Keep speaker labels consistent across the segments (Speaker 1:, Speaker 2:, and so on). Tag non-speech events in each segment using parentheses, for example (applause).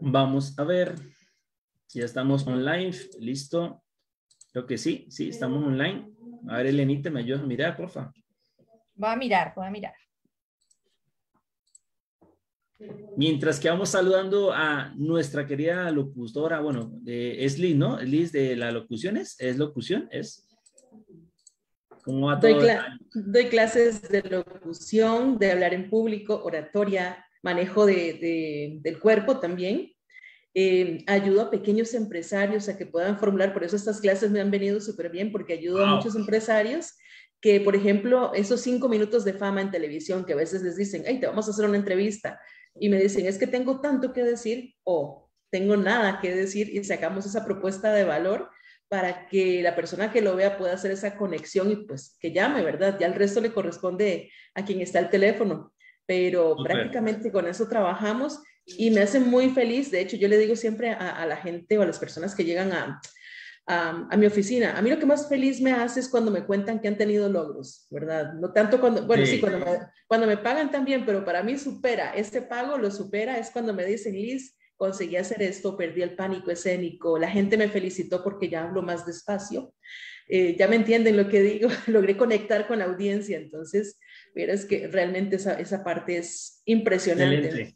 Speaker 1: Vamos a ver. Ya estamos online. Listo. Creo que sí, sí, estamos online. A ver, Elenita, ¿me ayudas a mirar, favor.
Speaker 2: Voy a mirar, voy a mirar.
Speaker 1: Mientras que vamos saludando a nuestra querida locutora, bueno, es Liz, ¿no? Liz de las locuciones, ¿es locución? ¿Es? ¿Cómo va
Speaker 3: doy clases de locución, de hablar en público, oratoria, manejo del cuerpo también. Eh, ayudo a pequeños empresarios a que puedan formular, por eso estas clases me han venido súper bien, porque ayudo a muchos empresarios que, por ejemplo, esos cinco minutos de fama en televisión que a veces les dicen, ay te vamos a hacer una entrevista, y me dicen, es que tengo tanto que decir o tengo nada que decir y sacamos esa propuesta de valor para que la persona que lo vea pueda hacer esa conexión y pues que llame, ¿verdad? Ya el resto le corresponde a quien está al teléfono pero prácticamente con eso trabajamos y me hacen muy feliz. De hecho, yo le digo siempre a, la gente o a las personas que llegan a, mi oficina, a mí lo que más feliz me hace es cuando me cuentan que han tenido logros, ¿verdad? No tanto cuando, bueno, sí, cuando, me, pagan también, pero para mí supera, este pago lo supera, es cuando me dicen, Liz, conseguí hacer esto, perdí el pánico escénico, la gente me felicitó porque ya hablo más despacio, eh, ya me entienden lo que digo, (laughs) logré conectar con la audiencia, entonces es que realmente esa, esa parte es impresionante.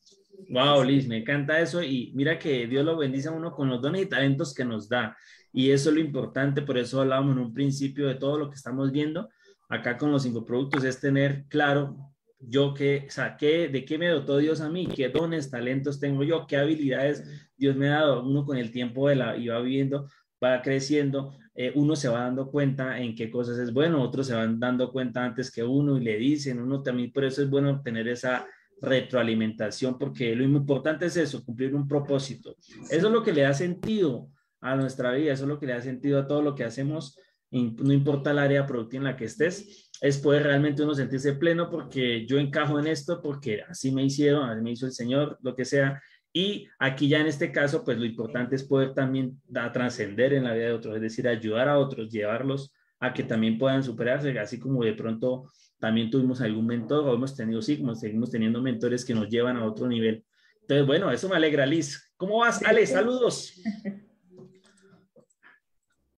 Speaker 1: Wow, Liz, me encanta eso y mira que Dios lo bendice a uno con los dones y talentos que nos da. Y eso es lo importante, por eso hablábamos en un principio de todo lo que estamos viendo acá con los cinco productos, es tener claro yo que saqué, de qué me dotó Dios a mí, qué dones, talentos tengo yo, qué habilidades Dios me ha dado. Uno con el tiempo de la, y va viviendo, va creciendo, eh, uno se va dando cuenta en qué cosas es bueno, otros se van dando cuenta antes que uno y le dicen, uno también, por eso es bueno tener esa retroalimentación, porque lo importante es eso, cumplir un propósito. Eso es lo que le da sentido a nuestra vida, eso es lo que le da sentido a todo lo que hacemos, no importa el área productiva en la que estés, es poder realmente uno sentirse pleno porque yo encajo en esto, porque así me hicieron, así me hizo el Señor, lo que sea, y aquí ya en este caso, pues lo importante es poder también trascender en la vida de otros, es decir, ayudar a otros, llevarlos a que también puedan superarse, así como de pronto también tuvimos algún mentor o hemos tenido, sí, como seguimos teniendo mentores que nos llevan a otro nivel. Entonces, bueno, eso me alegra, Liz. ¿Cómo vas, Ale? Saludos.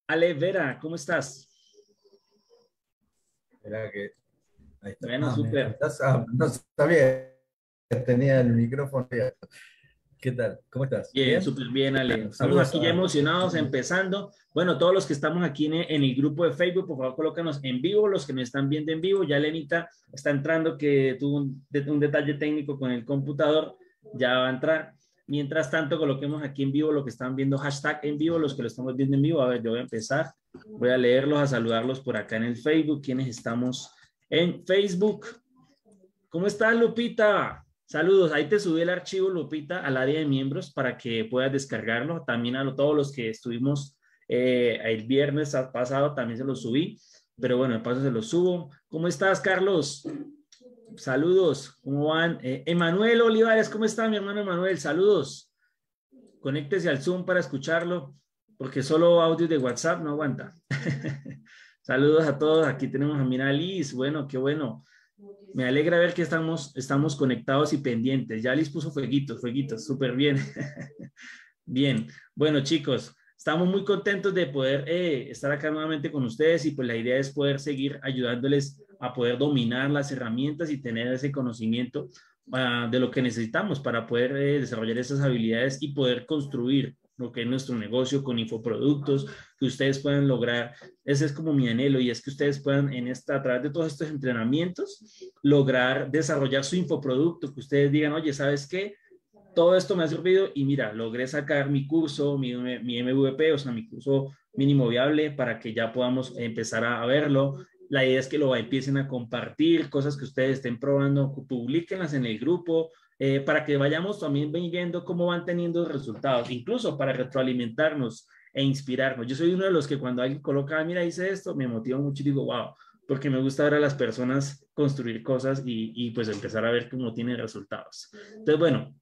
Speaker 1: Ale Vera, ¿cómo estás? Vera, que... Ahí está. Bueno, ah, súper.
Speaker 2: No bien. Tenía el micrófono ya. ¿Qué tal? ¿Cómo estás? Bien,
Speaker 1: súper bien, Ale. Estamos aquí ya emocionados, empezando. Bueno, todos los que estamos aquí en, el grupo de Facebook, por favor, colócanos en vivo. Los que me están viendo en vivo, ya Lenita está entrando, que tuvo un, detalle técnico con el computador, ya va a entrar. Mientras tanto, coloquemos aquí en vivo lo que están viendo, hashtag en vivo, los que lo estamos viendo en vivo. A ver, yo voy a empezar. Voy a leerlos, a saludarlos por acá en el Facebook, quienes estamos en Facebook. ¿Cómo está Lupita? Saludos, ahí te subí el archivo, Lupita, al área de miembros para que puedas descargarlo. También a todos los que estuvimos eh, el viernes pasado, también se los subí. Pero bueno, de paso se los subo. ¿Cómo estás, Carlos? Saludos, ¿cómo van? Eh, Emanuel Olivares, ¿cómo está mi hermano Emanuel? Saludos. Conéctese al Zoom para escucharlo, porque solo audio de WhatsApp no aguanta. (laughs) Saludos a todos. Aquí tenemos a Mira Liz. Bueno, qué bueno me alegra ver que estamos, estamos conectados y pendientes. Ya les puso fueguitos, fueguitos, súper bien. (laughs) bien, bueno chicos, estamos muy contentos de poder eh, estar acá nuevamente con ustedes y pues la idea es poder seguir ayudándoles a poder dominar las herramientas y tener ese conocimiento ah, de lo que necesitamos para poder eh, desarrollar esas habilidades y poder construir lo que es nuestro negocio con infoproductos, que ustedes puedan lograr, ese es como mi anhelo y es que ustedes puedan en esta, a través de todos estos entrenamientos lograr desarrollar su infoproducto, que ustedes digan, oye, ¿sabes qué? Todo esto me ha servido y mira, logré sacar mi curso, mi, mi MVP, o sea, mi curso mínimo viable para que ya podamos empezar a, a verlo, la idea es que lo empiecen a compartir, cosas que ustedes estén probando, publiquenlas en el grupo, eh, para que vayamos también viendo cómo van teniendo resultados, incluso para retroalimentarnos e inspirarnos. Yo soy uno de los que cuando alguien coloca, ah, mira, dice esto, me motiva mucho y digo, wow, porque me gusta ver a las personas construir cosas y, y pues empezar a ver cómo tienen resultados. Entonces, bueno,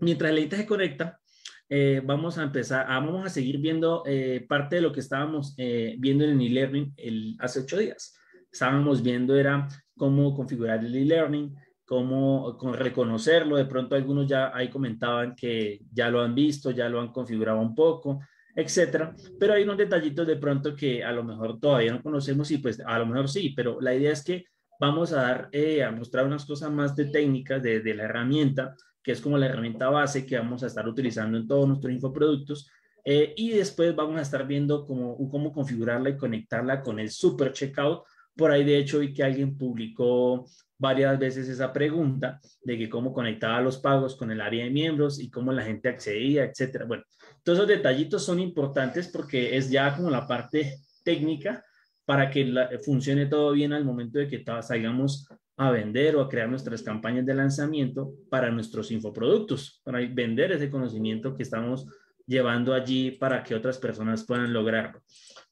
Speaker 1: mientras Leita se conecta, eh, vamos a empezar, ah, vamos a seguir viendo eh, parte de lo que estábamos viendo en el e-learning hace ocho días. Estábamos viendo era cómo configurar el e-learning, cómo reconocerlo. De pronto algunos ya ahí comentaban que ya lo han visto, ya lo han configurado un poco, etcétera. Pero hay unos detallitos de pronto que a lo mejor todavía no conocemos y pues a lo mejor sí, pero la idea es que vamos a dar eh, a mostrar unas cosas más de técnicas de, la herramienta, que es como la herramienta base que vamos a estar utilizando en todos nuestros infoproductos. Eh, y después vamos a estar viendo como cómo configurarla y conectarla con el super checkout por ahí, de hecho, vi que alguien publicó varias veces esa pregunta de que cómo conectaba los pagos con el área de miembros y cómo la gente accedía, etcétera. Bueno, todos esos detallitos son importantes porque es ya como la parte técnica para que funcione todo bien al momento de que salgamos a vender o a crear nuestras campañas de lanzamiento para nuestros infoproductos, para vender ese conocimiento que estamos llevando allí para que otras personas puedan lograrlo.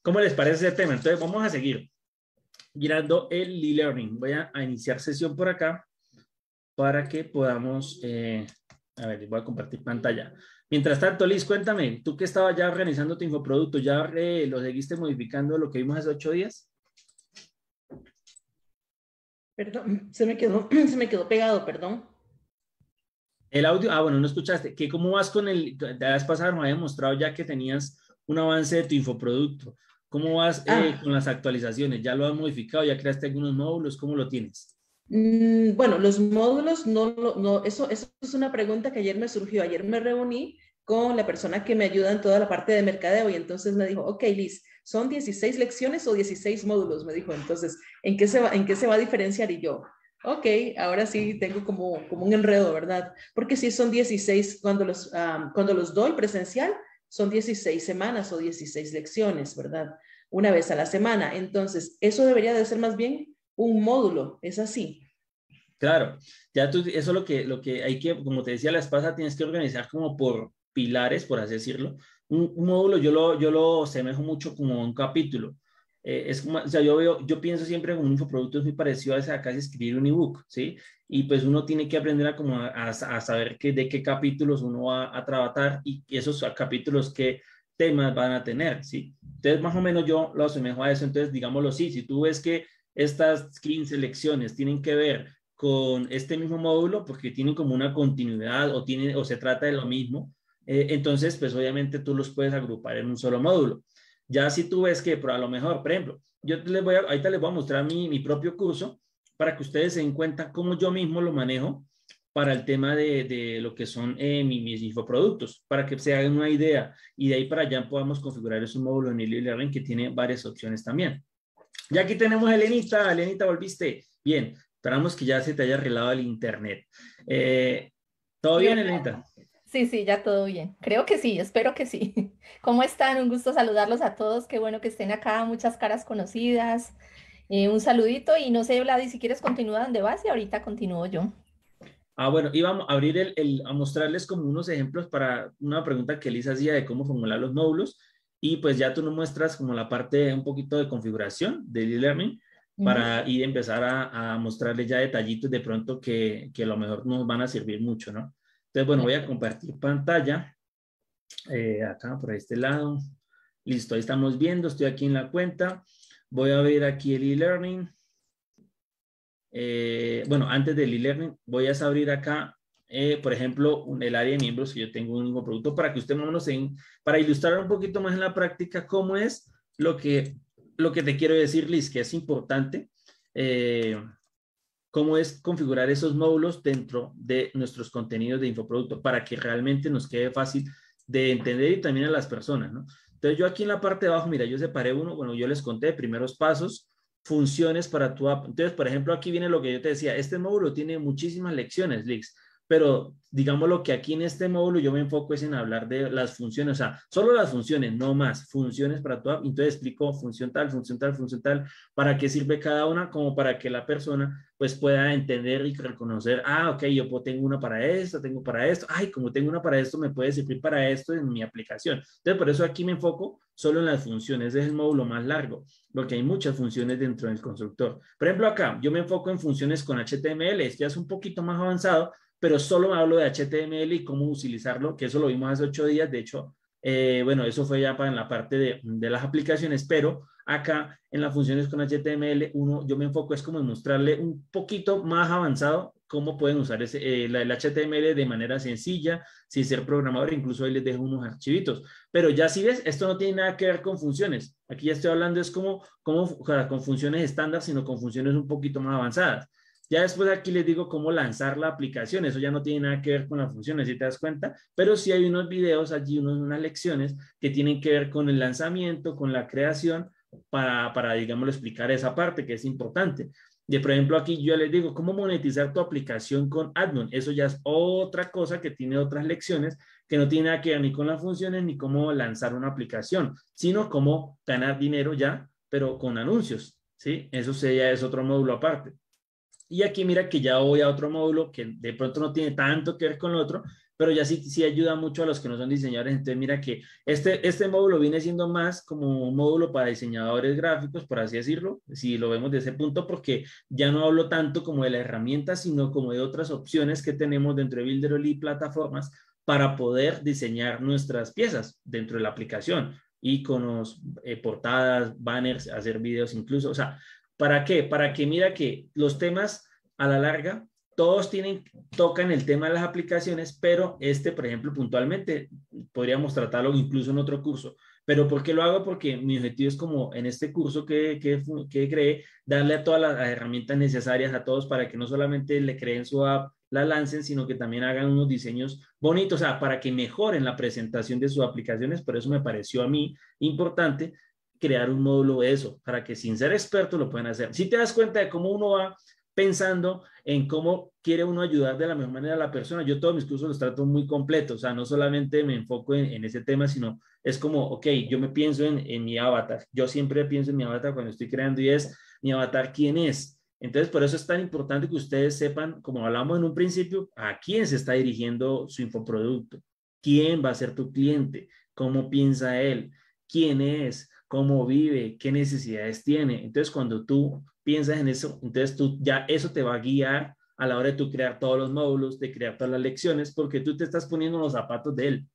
Speaker 1: ¿Cómo les parece ese tema? Entonces, vamos a seguir mirando el e-learning. Voy a, iniciar sesión por acá para que podamos, eh, a ver, voy a compartir pantalla. Mientras tanto, Liz, cuéntame, tú que estabas ya organizando tu infoproducto, ¿ya eh, lo seguiste modificando lo que vimos hace ocho días?
Speaker 3: Perdón, se me quedó, (clears throat) se me quedó pegado, perdón.
Speaker 1: El audio, ah, bueno, no escuchaste. ¿Qué, ¿Cómo vas con el, te has pasado, no había mostrado ya que tenías un avance de tu infoproducto? ¿Cómo vas eh, ah. con las actualizaciones? ¿Ya lo han modificado? ¿Ya creaste algunos módulos? ¿Cómo lo tienes?
Speaker 3: Mm, bueno, los módulos, no, no, eso, eso es una pregunta que ayer me surgió. Ayer me reuní con la persona que me ayuda en toda la parte de mercadeo y entonces me dijo, ok, Liz, son 16 lecciones o 16 módulos, me dijo. Entonces, ¿en qué se va, en qué se va a diferenciar? Y yo, ok, ahora sí tengo como, como un enredo, ¿verdad? Porque si son 16 cuando los, cuando los doy presencial son 16 semanas o 16 lecciones, ¿verdad? Una vez a la semana. Entonces, eso debería de ser más bien un módulo, es así.
Speaker 1: Claro, ya tú, eso es lo que, lo que hay que, como te decía la espasa, tienes que organizar como por pilares, por así decirlo. Un, módulo yo lo, yo lo semejo mucho como un capítulo. Eh, es o sea, yo veo, yo pienso siempre en un infoproducto es muy parecido a, a, casi escribir un ebook, ¿sí? Y pues uno tiene que aprender a, como a, saber de qué capítulos uno va a tratar y esos capítulos qué temas van a tener, ¿sí? Entonces, más o menos yo lo asemejo a eso. Entonces, digámoslo así, si tú ves que estas 15 lecciones tienen que ver con este mismo módulo porque tienen como una continuidad o, tienen, o se trata de lo mismo, eh, entonces, pues obviamente tú los puedes agrupar en un solo módulo. Ya si tú ves que a lo mejor, por ejemplo, yo les voy a, ahorita les voy a mostrar mi, propio curso para que ustedes se den cuenta cómo yo mismo lo manejo para el tema de, lo que son eh, mis, mis, infoproductos, para que se hagan una idea y de ahí para allá podamos configurar ese módulo en el Learning que tiene varias opciones también. Y aquí tenemos a Elenita. Elenita, volviste. Bien, esperamos que ya se te haya arreglado el internet. Eh, ¿Todo bien, Elenita?
Speaker 2: Sí, sí, ya todo bien. Creo que sí, espero que sí. (laughs) ¿Cómo están? Un gusto saludarlos a todos. Qué bueno que estén acá, muchas caras conocidas. Eh, un saludito y no sé, Vladi, si quieres continúa donde vas y ahorita continúo yo.
Speaker 1: Ah, bueno, íbamos a abrir el, a mostrarles como unos ejemplos para una pregunta que Elisa hacía de cómo formular los módulos y pues ya tú nos muestras como la parte un poquito de configuración de learning para ir a empezar a, a, mostrarles ya detallitos de pronto que, que a lo mejor nos van a servir mucho, ¿no? Entonces, bueno, voy a compartir pantalla. Eh, acá, por este lado. Listo, ahí estamos viendo, estoy aquí en la cuenta. Voy a ver aquí el e-learning. Eh, bueno, antes del e-learning, voy a abrir acá, eh, por ejemplo, el área de miembros que yo tengo un producto para que usted más o para ilustrar un poquito más en la práctica cómo es lo que, lo que te quiero decir, Liz, que es importante cómo es configurar esos módulos dentro de nuestros contenidos de infoproducto para que realmente nos quede fácil de entender y también a las personas, ¿no? Entonces yo aquí en la parte de abajo, mira, yo separé uno, bueno, yo les conté primeros pasos, funciones para tu app. Entonces, por ejemplo, aquí viene lo que yo te decía, este módulo tiene muchísimas lecciones, Lix pero digamos lo que aquí en este módulo yo me enfoco es en hablar de las funciones, o sea, solo las funciones, no más, funciones para tu app. Entonces explico función tal, función tal, función tal, para qué sirve cada una, como para que la persona pues pueda entender y reconocer, ah, ok, yo tengo una para esto, tengo para esto, ay, como tengo una para esto, me puede servir para esto en mi aplicación. Entonces, por eso aquí me enfoco solo en las funciones, es el módulo más largo, porque hay muchas funciones dentro del constructor. Por ejemplo, acá yo me enfoco en funciones con HTML, Es ya es un poquito más avanzado, pero solo hablo de HTML y cómo utilizarlo, que eso lo vimos hace ocho días, de hecho, eh, bueno, eso fue ya para en la parte de, las aplicaciones, pero acá en las funciones con HTML, uno, yo me enfoco es como mostrarle un poquito más avanzado cómo pueden usar eh, el HTML de manera sencilla, sin ser programador, incluso ahí les dejo unos archivitos. Pero ya si ves, esto no tiene nada que ver con funciones. Aquí ya estoy hablando es como, como con funciones estándar, sino con funciones un poquito más avanzadas. Ya después aquí les digo cómo lanzar la aplicación, eso ya no tiene nada que ver con las funciones, si te das cuenta, pero sí hay unos videos allí, unos, unas lecciones que tienen que ver con el lanzamiento, con la creación, para, para explicar esa parte que es importante. De por ejemplo, aquí yo les digo cómo monetizar tu aplicación con Admin. Eso ya es otra cosa que tiene otras lecciones que no tiene nada que ver ni con las funciones ni cómo lanzar una aplicación, sino cómo ganar dinero ya, pero con anuncios. ¿sí? Eso ya es otro módulo aparte. Y aquí mira que ya voy a otro módulo que de pronto no tiene tanto que ver con el otro, pero ya sí, sí ayuda mucho a los que no son diseñadores. Entonces mira que este, este módulo viene siendo más como un módulo para diseñadores gráficos, por así decirlo, si lo vemos de ese punto, porque ya no hablo tanto como de la herramienta, sino como de otras opciones que tenemos dentro de Builder.ly y plataformas para poder diseñar nuestras piezas dentro de la aplicación iconos, eh, portadas, banners, hacer videos incluso. O sea, ¿Para qué? Para que mira que los temas a la larga, todos tienen, tocan el tema de las aplicaciones, pero este, por ejemplo, puntualmente, podríamos tratarlo incluso en otro curso. Pero ¿por qué lo hago? Porque mi objetivo es como en este curso que, que, que creé, darle a todas las herramientas necesarias a todos para que no solamente le creen su app, la lancen, sino que también hagan unos diseños bonitos, o sea, para que mejoren la presentación de sus aplicaciones, por eso me pareció a mí importante crear un módulo de eso, para que sin ser experto lo puedan hacer. Si te das cuenta de cómo uno va pensando en cómo quiere uno ayudar de la mejor manera a la persona. Yo todos mis cursos los trato muy completos, o sea, no solamente me enfoco en, ese tema, sino es como, ok, yo me pienso en, en, mi avatar. Yo siempre pienso en mi avatar cuando estoy creando y es, mi avatar, ¿quién es? Entonces, por eso es tan importante que ustedes sepan, como hablamos en un principio, a quién se está dirigiendo su infoproducto, quién va a ser tu cliente, cómo piensa él, quién es, cómo vive, qué necesidades tiene. Entonces, cuando tú piensas en eso, entonces tú ya eso te va a guiar a la hora de tú crear todos los módulos, de crear todas las lecciones, porque tú te estás poniendo los zapatos de él.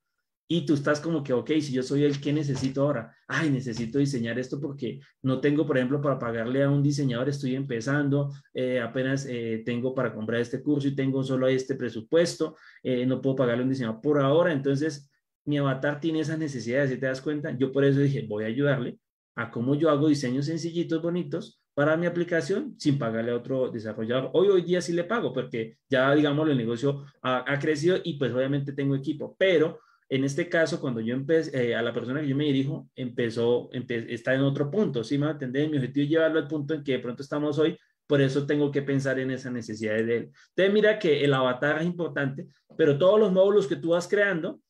Speaker 1: Y tú estás como que, ok, si yo soy él, ¿qué necesito ahora, ay, necesito diseñar esto porque no tengo, por ejemplo, para pagarle a un diseñador, estoy empezando, eh, apenas eh, tengo para comprar este curso y tengo solo este presupuesto, eh, no puedo pagarle a un diseñador por ahora. Entonces, mi avatar tiene esas necesidades, si te das cuenta, yo por eso dije, voy a ayudarle a cómo yo hago diseños sencillitos, bonitos, para mi aplicación sin pagarle a otro desarrollador. Hoy, hoy día sí le pago porque ya, digamos, el negocio ha, crecido y pues obviamente tengo equipo, pero en este caso, cuando yo empecé, eh, a la persona que yo me dirijo, empezó, está en otro punto, ¿sí me va Mi objetivo es llevarlo al punto en que de pronto estamos hoy, por eso tengo que pensar en esas necesidades de él. Entonces, mira que el avatar es importante, pero todos los módulos que tú vas creando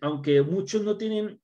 Speaker 1: aunque muchos no tienen,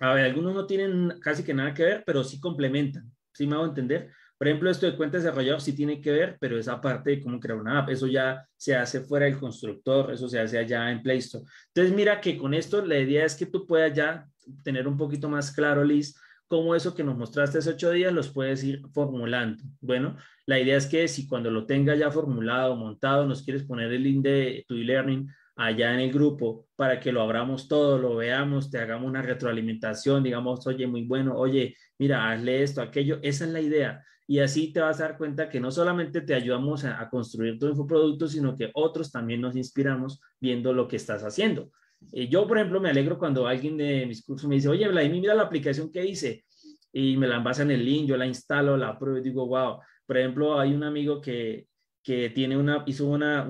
Speaker 1: a ver, algunos no tienen casi que nada que ver, pero sí complementan, si me hago entender? Por ejemplo, esto de cuenta desarrollador sí tiene que ver, pero esa parte de cómo crear una app, eso ya se hace fuera del constructor, eso se hace allá en Play Store. Entonces, mira que con esto la idea es que tú puedas ya tener un poquito más claro, Liz, cómo eso que nos mostraste hace ocho días los puedes ir formulando. Bueno, la idea es que si cuando lo tengas ya formulado, montado, nos quieres poner el link de tu e-learning allá en el grupo para que lo abramos todo, lo veamos, te hagamos una retroalimentación, digamos, oye, muy bueno, oye, mira, hazle esto, aquello, esa es la idea. Y así te vas a dar cuenta que no solamente te ayudamos a, construir tu infoproducto, sino que otros también nos inspiramos viendo lo que estás haciendo. Eh, yo, por ejemplo, me alegro cuando alguien de mis cursos me dice, oye, Vladimir, mira la aplicación que hice y me la envasan en el link, yo la instalo, la pruebo y digo, wow. Por ejemplo, hay un amigo que que tiene una, hizo, una,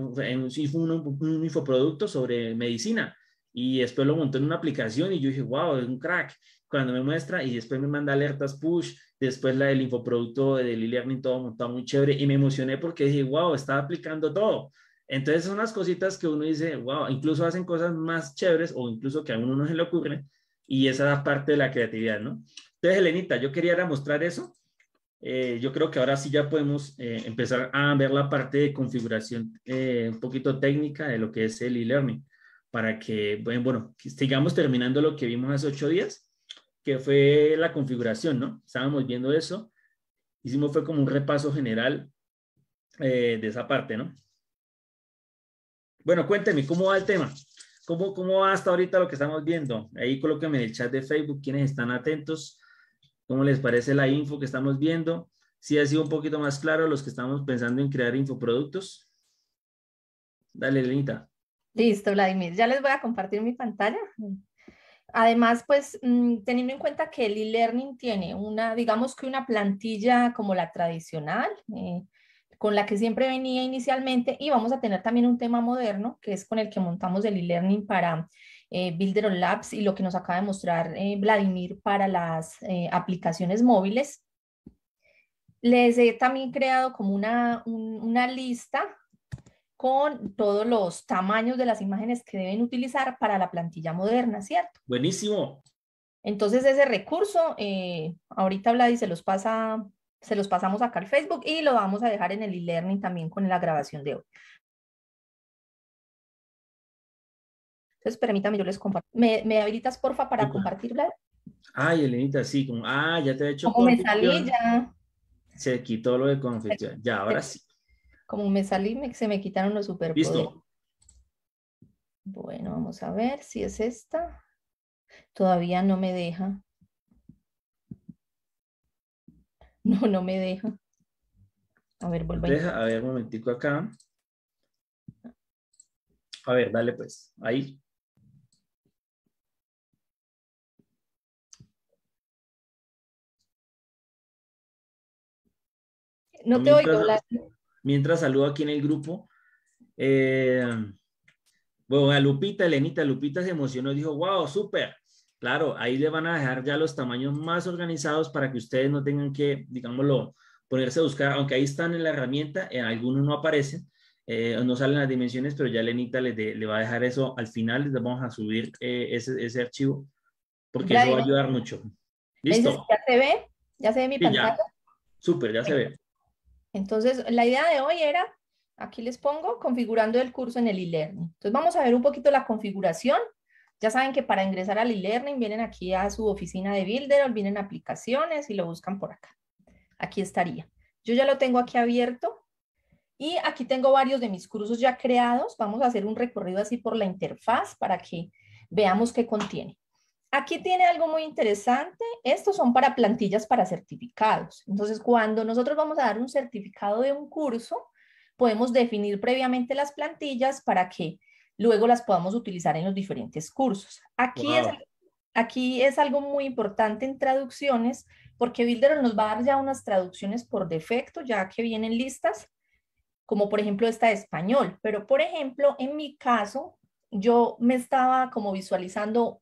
Speaker 1: hizo un, infoproducto sobre medicina y después lo montó en una aplicación y yo dije, wow, es un crack. Cuando me muestra y después me manda alertas push, después la del infoproducto de e-learning, todo montado muy chévere y me emocioné porque dije, wow, está aplicando todo. Entonces son las cositas que uno dice, wow, incluso hacen cosas más chéveres o incluso que a uno no se le ocurre y esa es parte de la creatividad, ¿no? Entonces, Elenita, yo quería mostrar eso eh, yo creo que ahora sí ya podemos eh, empezar a ver la parte de configuración eh, un poquito técnica de lo que es el e-learning, para que, bueno, sigamos terminando lo que vimos hace ocho días, que fue la configuración, ¿no? Estábamos viendo eso, hicimos fue como un repaso general de esa parte, ¿no? Bueno, cuénteme, ¿cómo va el tema? ¿Cómo, ¿Cómo va hasta ahorita lo que estamos viendo? Ahí colóquenme en el chat de Facebook quienes están atentos ¿Cómo les parece la info que estamos viendo? Si ¿Sí ha sido un poquito más claro los que estamos pensando en crear infoproductos. Dale, Lenita.
Speaker 2: Listo, Vladimir. Ya les voy a compartir mi pantalla. Además, pues mm, teniendo en cuenta que el e-learning tiene una, digamos que una plantilla como la tradicional, eh, con la que siempre venía inicialmente, y vamos a tener también un tema moderno, que es con el que montamos el e-learning para eh, Builder Labs y lo que nos acaba de mostrar eh, Vladimir para las eh, aplicaciones móviles. Les he también creado como una, lista con todos los tamaños de las imágenes que deben utilizar para la plantilla moderna, ¿cierto?
Speaker 1: Buenísimo.
Speaker 2: Entonces ese recurso, eh, ahorita Vladi se los pasa, se los pasamos acá al Facebook y lo vamos a dejar en el e-learning también con la grabación de hoy. Entonces, permítame, yo les comparto. ¿Me, me habilitas, porfa, para compartirla?
Speaker 1: Ay, Elenita, sí, ah, ya te he hecho. Como me salí ya. Se quitó lo de confección. Ya, ahora sí.
Speaker 2: Como me salí, se me quitaron los superpoderes. Listo. Bueno, vamos a ver si es esta. Todavía no me deja. (laughs) No, no me deja. A
Speaker 3: ver, vuelvo. a
Speaker 1: ver, un momentico acá. A ver, dale pues. Ahí. No te mientras, oigo. Mientras saludo aquí en el grupo. Eh, bueno, a Lupita, Lenita Lupita se emocionó y dijo, wow, súper. Claro, ahí le van a dejar ya los tamaños más organizados para que ustedes no tengan que, digámoslo, ponerse a buscar, aunque ahí están en la herramienta, en algunos no aparecen, eh, no salen las dimensiones, pero ya Lenita le, le, va a dejar eso al final, les vamos a subir eh, ese, ese, archivo, porque eso va a ayudar mucho.
Speaker 2: ¿Listo? ¿Ya se ve? ¿Ya se ve mi pantalla?
Speaker 1: Súper, ya se ve.
Speaker 2: Entonces, la idea de hoy era, aquí les pongo, configurando el curso en el e-learning. Entonces, vamos a ver un poquito la configuración. Ya saben que para ingresar al e-learning vienen aquí a su oficina de Builder, vienen aplicaciones y lo buscan por acá. Aquí estaría. Yo ya lo tengo aquí abierto y aquí tengo varios de mis cursos ya creados. Vamos a hacer un recorrido así por la interfaz para que veamos qué contiene. Aquí tiene algo muy interesante. Estos son para plantillas para certificados. Entonces, cuando nosotros vamos a dar un certificado de un curso, podemos definir previamente las plantillas para que luego las podamos utilizar en los diferentes cursos. Aquí, es, es algo muy importante en traducciones, porque Builder nos va a dar ya unas traducciones por defecto, ya que vienen listas, como por ejemplo esta de español. Pero, por ejemplo, en mi caso, yo me estaba como visualizando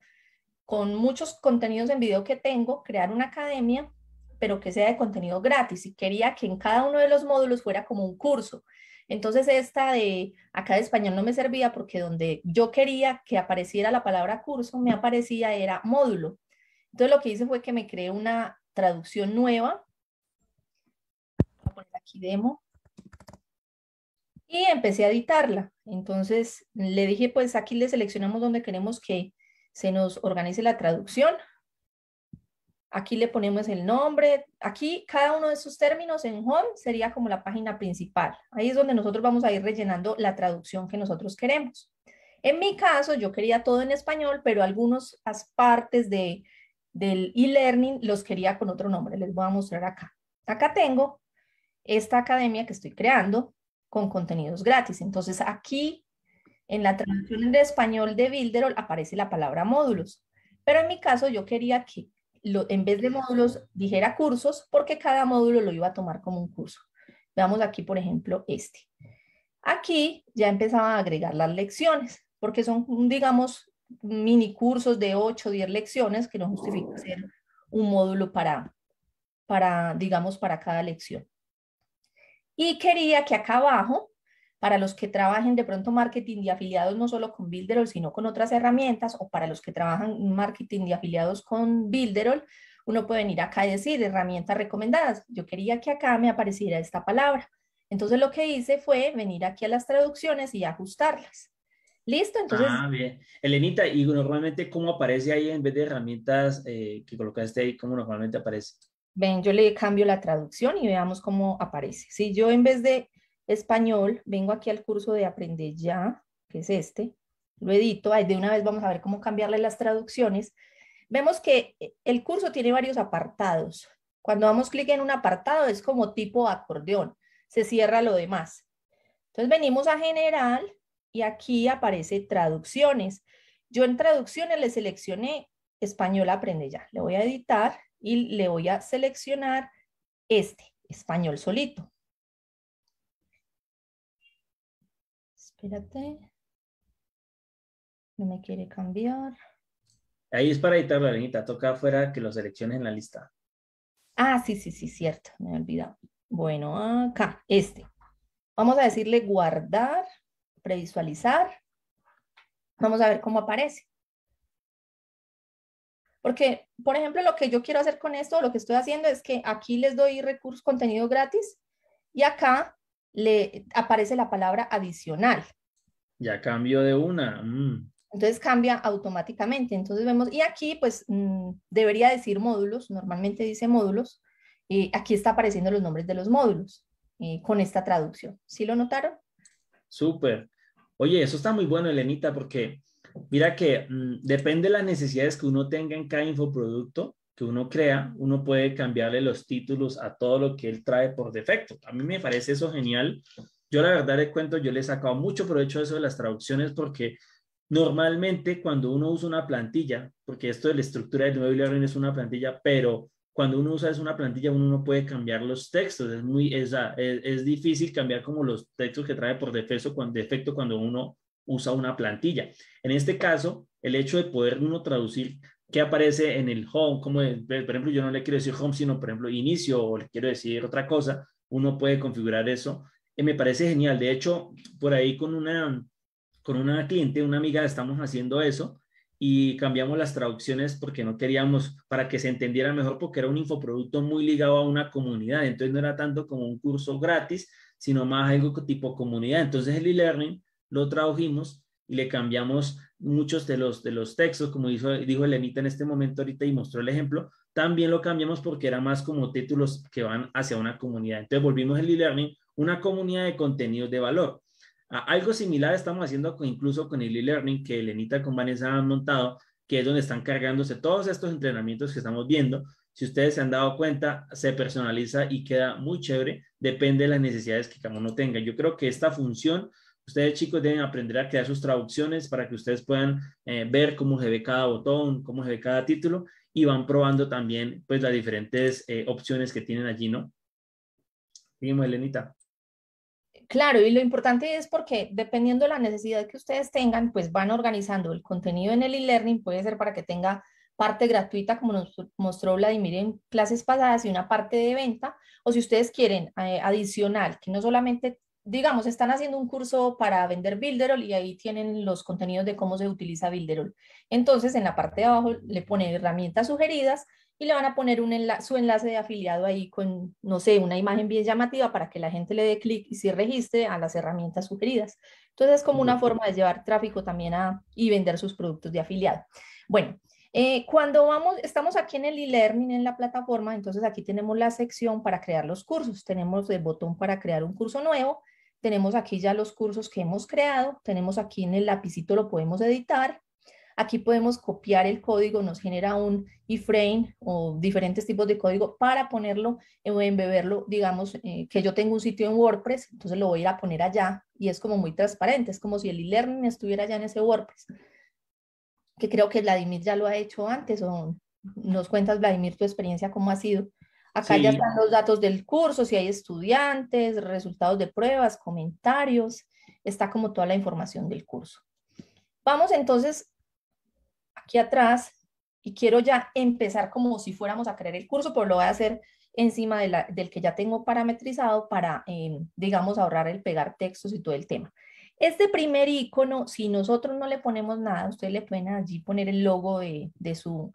Speaker 2: con muchos contenidos en video que tengo, crear una academia, pero que sea de contenido gratis. Y quería que en cada uno de los módulos fuera como un curso. Entonces esta de acá de español no me servía porque donde yo quería que apareciera la palabra curso, me aparecía era módulo. Entonces lo que hice fue que me creé una traducción nueva. Voy a poner aquí demo. Y empecé a editarla. Entonces le dije, pues aquí le seleccionamos donde queremos que se nos organice la traducción. Aquí le ponemos el nombre. Aquí cada uno de sus términos en home sería como la página principal. Ahí es donde nosotros vamos a ir rellenando la traducción que nosotros queremos. En mi caso, yo quería todo en español, pero algunas partes de, del e-learning los quería con otro nombre. Les voy a mostrar acá. Acá tengo esta academia que estoy creando con contenidos gratis. Entonces aquí en la traducción de español de Bilderol aparece la palabra módulos, pero en mi caso yo quería que en vez de módulos dijera cursos porque cada módulo lo iba a tomar como un curso. Veamos aquí, por ejemplo, este. Aquí ya empezaba a agregar las lecciones, porque son, digamos, mini cursos de 8 o 10 lecciones que no justifica ser un módulo para, para, digamos, para cada lección. Y quería que acá abajo para los que trabajen de pronto marketing de afiliados no solo con Builderall, sino con otras herramientas, o para los que trabajan marketing de afiliados con Builderall, uno puede venir acá y decir herramientas recomendadas. Yo quería que acá me apareciera esta palabra. Entonces lo que hice fue venir aquí a las traducciones y ajustarlas. Listo, entonces. Ah,
Speaker 1: bien. Elenita, ¿y normalmente cómo aparece ahí en vez de herramientas eh, que colocaste ahí? ¿Cómo normalmente aparece?
Speaker 2: Ven, yo le cambio la traducción y veamos cómo aparece. Si yo en vez de español, vengo aquí al curso de Aprende Ya, que es este, lo edito, de una vez vamos a ver cómo cambiarle las traducciones. Vemos que eh, el curso tiene varios apartados. Cuando damos clic en un apartado es como tipo acordeón, se cierra lo demás. Entonces venimos a general y aquí aparece traducciones. Yo en traducciones le seleccioné español aprende ya. Le voy a editar y le voy a seleccionar este, español solito. Espérate. No me quiere cambiar.
Speaker 1: Ahí es para editar la venita. Toca afuera que lo seleccione en la lista.
Speaker 2: Ah, sí, sí, sí, cierto. Me he olvidado. Bueno, acá, este. Vamos a decirle guardar, previsualizar. Vamos a ver cómo aparece. Porque, por ejemplo, lo que yo quiero hacer con esto, lo que estoy haciendo es que aquí les doy recursos, contenido gratis, y acá le aparece la palabra adicional.
Speaker 1: Ya cambio de una.
Speaker 2: Mm. Entonces cambia automáticamente. Entonces vemos, y aquí pues mm, debería decir módulos, normalmente dice módulos. y aquí está apareciendo los nombres de los módulos eh, con esta traducción. ¿Sí lo notaron?
Speaker 1: Súper. Oye, eso está muy bueno, Elenita, porque mira que mm, depende de las necesidades que uno tenga en cada infoproducto, que uno crea, uno puede cambiarle los títulos a todo lo que él trae por defecto. A mí me parece eso genial. Yo la verdad le cuento, yo le he sacado mucho provecho de eso de las traducciones porque normalmente cuando uno usa una plantilla, porque esto de la estructura de nuevo learning es una plantilla, pero cuando uno usa es una plantilla, uno no puede cambiar los textos. Es, muy, es, ah, es, difícil cambiar como los textos que trae por defecto, cuando, defecto cuando uno usa una plantilla. En este caso, el hecho de poder uno traducir que aparece en el home, como por ejemplo yo no le quiero decir home, sino por ejemplo inicio o le quiero decir otra cosa, uno puede configurar eso. Y eh, me parece genial. De hecho, por ahí con una, con una cliente, una amiga, estamos haciendo eso y cambiamos las traducciones porque no queríamos, para que se entendiera mejor, porque era un infoproducto muy ligado a una comunidad. Entonces no era tanto como un curso gratis, sino más algo tipo comunidad. Entonces el e-learning lo tradujimos le cambiamos muchos de los, de los textos, como hizo, dijo Elenita en este momento ahorita y mostró el ejemplo, también lo cambiamos porque era más como títulos que van hacia una comunidad. Entonces volvimos el e-learning una comunidad de contenidos de valor. Algo similar estamos haciendo incluso con el e-learning que Elenita con Vanessa han montado, que es donde están cargándose todos estos entrenamientos que estamos viendo. Si ustedes se han dado cuenta, se personaliza y queda muy chévere, depende de las necesidades que cada uno tenga. Yo creo que esta función Ustedes chicos deben aprender a crear sus traducciones para que ustedes puedan eh, ver cómo se ve cada botón, cómo se ve cada título y van probando también pues las diferentes eh, opciones que tienen allí, ¿no? Seguimos, Elenita.
Speaker 2: Claro, y lo importante es porque dependiendo de la necesidad que ustedes tengan, pues van organizando el contenido en el e-learning, puede ser para que tenga parte gratuita, como nos mostró Vladimir en clases pasadas, y una parte de venta, o si ustedes quieren eh, adicional, que no solamente digamos, están haciendo un curso para vender builderol y ahí tienen los contenidos de cómo se utiliza builderol Entonces, en la parte de abajo le ponen herramientas sugeridas y le van a poner un su enlace de afiliado ahí con, no sé, una imagen bien llamativa para que la gente le dé clic y se registre a las herramientas sugeridas. Entonces, es como una forma de llevar tráfico también a, y vender sus productos de afiliado. Bueno, eh, cuando vamos, estamos aquí en el e-learning, en la plataforma, entonces aquí tenemos la sección para crear los cursos. Tenemos el botón para crear un curso nuevo tenemos aquí ya los cursos que hemos creado, tenemos aquí en el lapicito lo podemos editar, aquí podemos copiar el código, nos genera un iframe o diferentes tipos de código para ponerlo o embeberlo, digamos, eh, que yo tengo un sitio en WordPress, entonces lo voy a ir a poner allá y es como muy transparente, es como si el e-learning estuviera allá en ese WordPress, que creo que Vladimir ya lo ha hecho antes o nos cuentas, Vladimir, tu experiencia, cómo ha sido. Acá ya están los datos del curso, si hay estudiantes, resultados de pruebas, comentarios, está como toda la información del curso. Vamos entonces aquí atrás y quiero ya empezar como si fuéramos a crear el curso, pero lo voy a hacer encima del que ya tengo parametrizado para, em, digamos, ahorrar el pegar textos y todo el tema. Este primer icono, si nosotros no le ponemos nada, ustedes le pueden allí poner el logo de, de su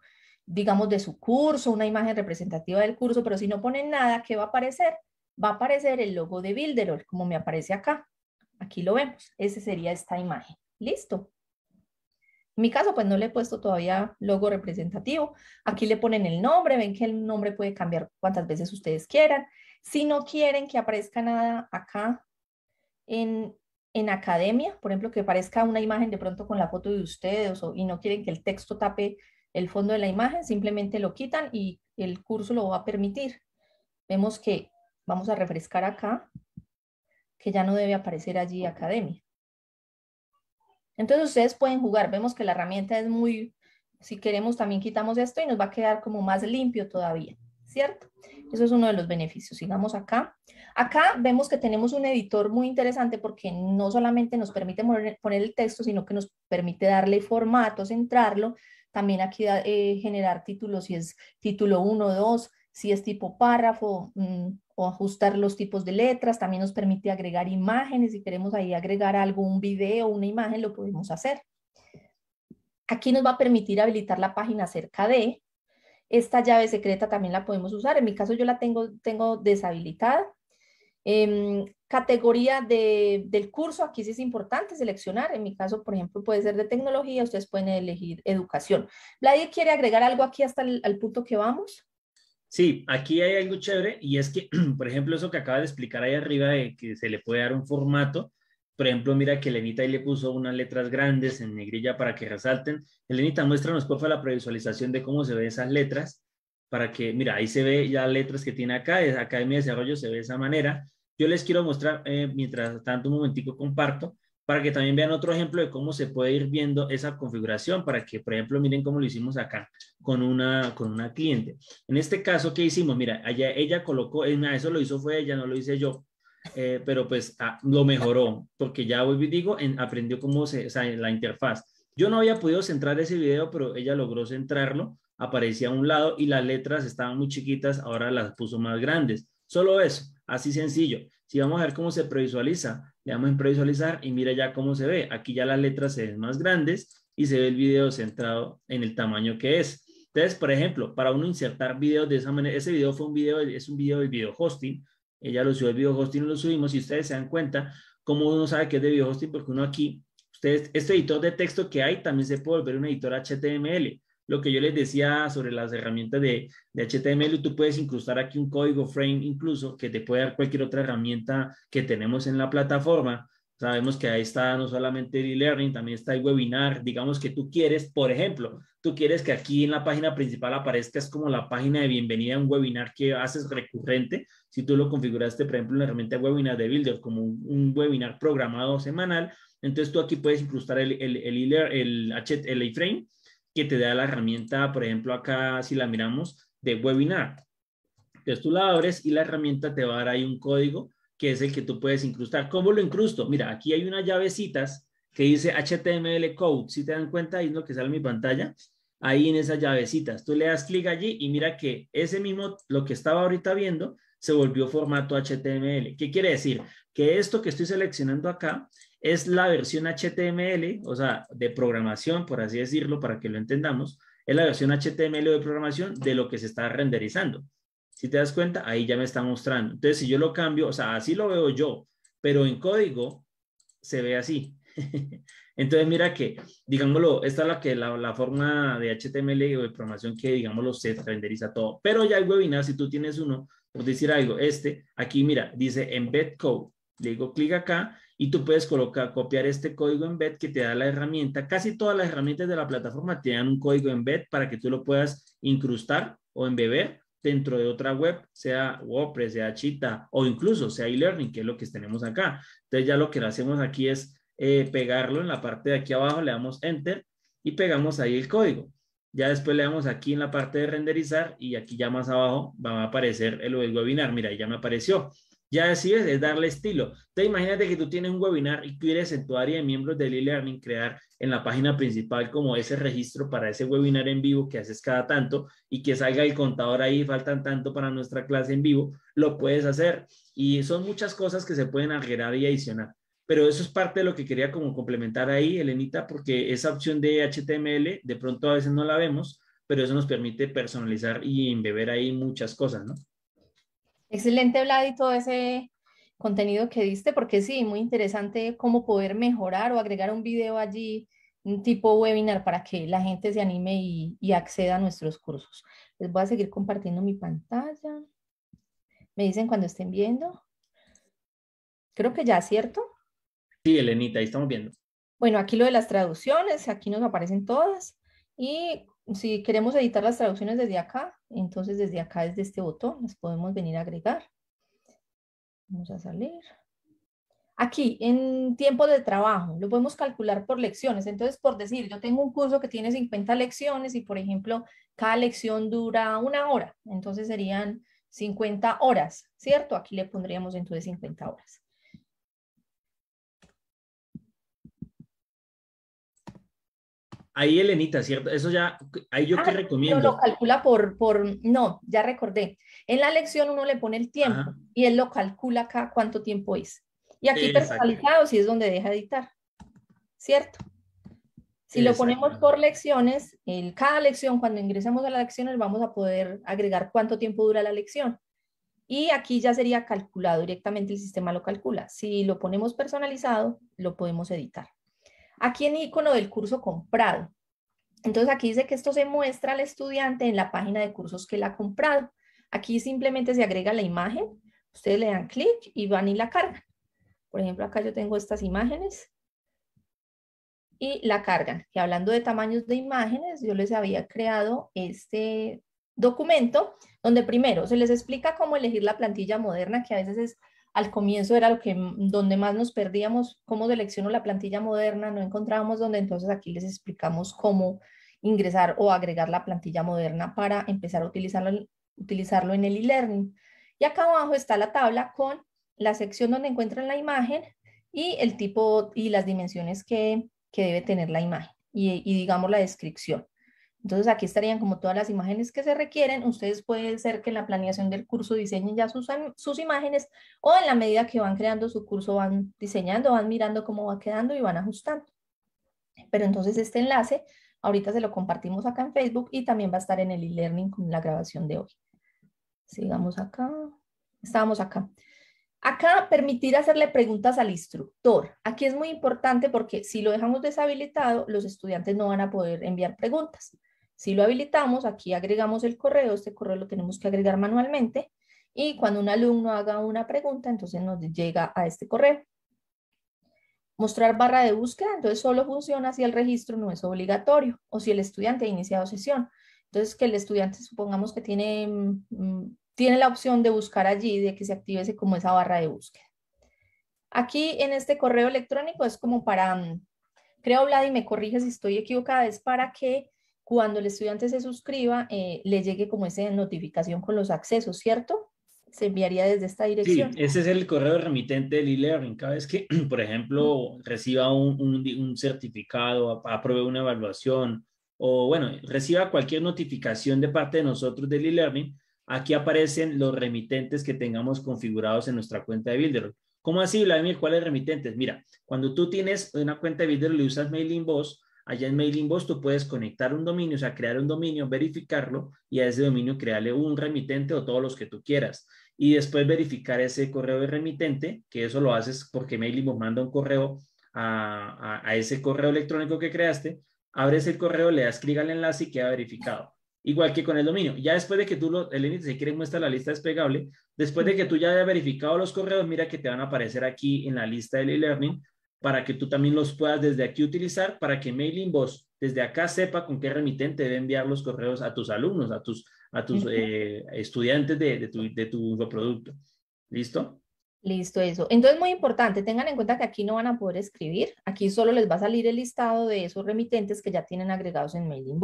Speaker 2: digamos, de su curso, una imagen representativa del curso, pero si no ponen nada, ¿qué va a aparecer? Va a aparecer el logo de Bilderol, como me aparece acá. Aquí lo vemos. Ese sería esta imagen. Listo. En mi caso, pues no le he puesto todavía logo representativo. Aquí le ponen el nombre, ven que el nombre puede cambiar cuantas veces ustedes quieran. Si no quieren que aparezca nada acá en, academia, por ejemplo, que aparezca una imagen de pronto con la foto de ustedes y no quieren que el texto tape el fondo de la imagen, simplemente lo quitan y el curso lo va a permitir. Vemos que vamos a refrescar acá, que ya no debe aparecer allí academia. Entonces ustedes pueden jugar, vemos que la herramienta es muy, si queremos también quitamos esto y nos va a quedar como más limpio todavía, ¿cierto? Eso es uno de los beneficios. Sigamos acá. Acá vemos que tenemos un editor muy interesante porque no solamente nos permite poner el texto, sino que nos permite darle formato, centrarlo también aquí eh, generar títulos, si es título 1, 2, si es tipo párrafo mm, o ajustar los tipos de letras. También nos permite agregar imágenes. Si queremos ahí agregar algo, un video, una imagen, lo podemos hacer. Aquí nos va a permitir habilitar la página cerca de. Esta llave secreta también la podemos usar. En mi caso yo la tengo, tengo deshabilitada Em, categoría de, del curso, aquí sí es importante seleccionar, en mi caso, por ejemplo, puede ser de tecnología, ustedes pueden elegir educación. ¿Nadie quiere agregar algo aquí hasta el punto que vamos?
Speaker 1: Sí, aquí hay algo chévere y es que, (clears throat) por ejemplo, eso que acaba de explicar ahí arriba de que se le puede dar un formato. Por ejemplo, mira que Lenita ahí le puso unas letras grandes en negrilla para que resalten. Lenita, muéstranos, porfa, la previsualización de cómo se ven esas letras para que, mira, ahí se ve ya letras que tiene acá, acá Academia de Desarrollo se ve de esa manera. Yo les quiero mostrar, eh, mientras tanto, un momentico comparto, para que también vean otro ejemplo de cómo se puede ir viendo esa configuración, para que, por ejemplo, miren cómo lo hicimos acá con una, con una cliente. En este caso, ¿qué hicimos? Mira, allá ella colocó, eso lo hizo fue ella, no lo hice yo, eh, pero pues ah, lo mejoró, porque ya hoy digo, aprendió cómo se, o sea, la interfaz. Yo no había podido centrar ese video, pero ella logró centrarlo, aparecía a un lado y las letras estaban muy chiquitas, ahora las puso más grandes. Solo eso Así sencillo. Si vamos a ver cómo se previsualiza, le damos en previsualizar y mira ya cómo se ve. Aquí ya las letras se ven más grandes y se ve el video centrado en el tamaño que es. Entonces, por ejemplo, para uno insertar videos de esa manera, ese video fue un video, es un video del video hosting. Ella lo subió el video hosting, lo subimos. y ustedes se dan cuenta, cómo uno sabe que es de video hosting, porque uno aquí, ustedes, este editor de texto que hay también se puede volver un editor HTML lo que yo les decía sobre las herramientas de, de HTML, tú puedes incrustar aquí un código frame incluso que te puede dar cualquier otra herramienta que tenemos en la plataforma. Sabemos que ahí está no solamente el e-learning, también está el webinar. Digamos que tú quieres, por ejemplo, tú quieres que aquí en la página principal aparezcas como la página de bienvenida a un webinar que haces recurrente. Si tú lo configuraste, por ejemplo, en la herramienta webinar de Builder como un, webinar programado semanal, entonces tú aquí puedes incrustar el, el, el, el, el iframe que te da la herramienta, por ejemplo, acá si la miramos, de webinar. Entonces tú la abres y la herramienta te va a dar ahí un código que es el que tú puedes incrustar. ¿Cómo lo incrusto? Mira, aquí hay unas llavecitas que dice HTML code. Si te dan cuenta, ahí es lo que sale en mi pantalla. Ahí en esas llavecitas. Tú le das clic allí y mira que ese mismo, lo que estaba ahorita viendo, se volvió formato HTML. ¿Qué quiere decir? Que esto que estoy seleccionando acá es la versión HTML, o sea, de programación, por así decirlo, para que lo entendamos, es la versión HTML de programación de lo que se está renderizando. Si te das cuenta, ahí ya me está mostrando. Entonces, si yo lo cambio, o sea, así lo veo yo, pero en código se ve así. (laughs) Entonces, mira que, digámoslo, esta es la, que, la, forma de HTML o de programación que, digámoslo, se renderiza todo. Pero ya el webinar, si tú tienes uno, por decir algo, este, aquí mira, dice embed code. Le digo clic acá y tú puedes colocar, copiar este código embed que te da la herramienta. Casi todas las herramientas de la plataforma tienen un código embed para que tú lo puedas incrustar o embeber dentro de otra web, sea WordPress, sea Chita o incluso sea eLearning, que es lo que tenemos acá. Entonces ya lo que hacemos aquí es eh, pegarlo en la parte de aquí abajo, le damos Enter y pegamos ahí el código. Ya después le damos aquí en la parte de renderizar y aquí ya más abajo va a aparecer el webinar. Mira, ya me apareció. Ya decides es darle estilo. te imagínate que tú tienes un webinar y quieres en tu área de miembros de e-learning crear en la página principal como ese registro para ese webinar en vivo que haces cada tanto y que salga el contador ahí, faltan tanto para nuestra clase en vivo, lo puedes hacer. Y son muchas cosas que se pueden agregar y adicionar. Pero eso es parte de lo que quería como complementar ahí, Elenita, porque esa opción de HTML de pronto a veces no la vemos, pero eso nos permite personalizar y embeber ahí muchas cosas, ¿no?
Speaker 2: Excelente, Vlad, y todo ese contenido que diste, porque sí, muy interesante cómo poder mejorar o agregar un video allí, un tipo webinar para que la gente se anime y, y acceda a nuestros cursos. Les voy a seguir compartiendo mi pantalla. Me dicen cuando estén viendo. Creo que ya, ¿cierto?
Speaker 1: Sí, Elenita, ahí estamos viendo.
Speaker 2: Bueno, aquí lo de las traducciones, aquí nos aparecen todas. Y si queremos editar las traducciones desde acá, entonces desde acá, desde este botón, nos podemos venir a agregar. Vamos a salir. Aquí, en tiempo de trabajo, lo podemos calcular por lecciones. Entonces, por decir, yo tengo un curso que tiene 50 lecciones y, por ejemplo, cada lección dura una hora. Entonces serían 50 horas, ¿cierto? Aquí le pondríamos entonces 50 horas.
Speaker 1: ahí Elenita, ¿cierto? Eso ya, ahí yo que ah, recomiendo. No, lo
Speaker 2: calcula por, por, no, ya recordé. En la lección uno le pone el tiempo y él lo calcula acá cuánto tiempo es.
Speaker 3: Y aquí personalizado
Speaker 2: si es donde deja editar, ¿cierto?
Speaker 3: Si lo ponemos
Speaker 2: por lecciones, en cada lección, cuando ingresamos a las lecciones, vamos a poder agregar cuánto tiempo dura la lección. Y aquí ya sería calculado directamente, el sistema lo calcula. Si lo ponemos personalizado, lo podemos editar aquí en icono del curso comprado. Entonces aquí dice que esto se muestra al estudiante en la página de cursos que él ha comprado. Aquí simplemente se agrega la imagen, ustedes le dan clic y van y la cargan. Por ejemplo, acá yo tengo estas imágenes y la cargan. Y hablando de tamaños de imágenes, yo les había creado este documento donde primero se les explica cómo elegir la plantilla moderna, que a veces es al comienzo era lo que, donde más nos perdíamos, cómo selecciono la plantilla moderna, no encontrábamos donde, entonces aquí les explicamos cómo ingresar o agregar la plantilla moderna para empezar a utilizarlo, utilizarlo en el e-learning. Y acá abajo está la tabla con la sección donde encuentran la imagen y el tipo y las dimensiones que, debe tener la imagen y digamos la descripción. Entonces aquí estarían como todas las imágenes que se requieren. Ustedes pueden ser que en la planeación del curso diseñen ya sus, sus imágenes o en la medida que van creando su curso van diseñando, van mirando cómo va quedando y van ajustando. Pero entonces este enlace ahorita se lo compartimos acá en Facebook y también va a estar en el e-learning con la grabación de hoy. Sigamos acá. Estábamos acá. Acá permitir hacerle preguntas al instructor. Aquí es muy importante porque si lo dejamos deshabilitado, los estudiantes no van a poder enviar preguntas. Si lo habilitamos, aquí agregamos el correo, este correo lo tenemos que agregar manualmente y cuando un alumno haga una pregunta, entonces nos llega a este correo. Mostrar barra de búsqueda, entonces solo funciona si el registro no es obligatorio o si el estudiante ha iniciado sesión. Entonces que el estudiante supongamos que tiene, mm, tiene la opción de buscar allí, de que se active como esa barra de búsqueda. Aquí en este correo electrónico es como para, mm, creo Vlad y me corrige si estoy equivocada, es para que cuando el estudiante se suscriba, eh, le llegue como esa notificación con los accesos, ¿cierto? Se enviaría desde esta dirección. Sí,
Speaker 1: ese es el correo remitente del e Cada vez que, (clears throat) por ejemplo, reciba un, certificado, apruebe una evaluación o, bueno, reciba cualquier notificación de parte de nosotros del e aquí aparecen los remitentes que tengamos configurados en nuestra cuenta de Builder. ¿Cómo así, Vladimir? ¿Cuáles remitentes? Mira, cuando tú tienes una cuenta de Builder y usas Mailinbox Allá en MailingBox tú puedes conectar un dominio, o sea, crear un dominio, verificarlo y a ese dominio crearle un remitente o todos los que tú quieras. Y después verificar ese correo de remitente, que eso lo haces porque Inbox manda un correo a, ese correo electrónico que creaste, abres el correo, le das clic al enlace y queda verificado. Igual que con el dominio. Ya después de que tú, lo, el enlace si quieres, muestra la lista despegable, Después de que tú ya hayas verificado los correos, mira que te van a aparecer aquí en la lista del e-learning para que tú también los puedas desde aquí utilizar para que Mailing desde acá sepa con qué remitente debe enviar los correos a tus alumnos, a tus, eh, estudiantes de, tu, de producto. ¿Listo?
Speaker 2: Listo, eso. Entonces, muy importante, tengan en cuenta que aquí no van a poder escribir, aquí solo les va a salir el listado de esos remitentes que ya tienen agregados en Mailing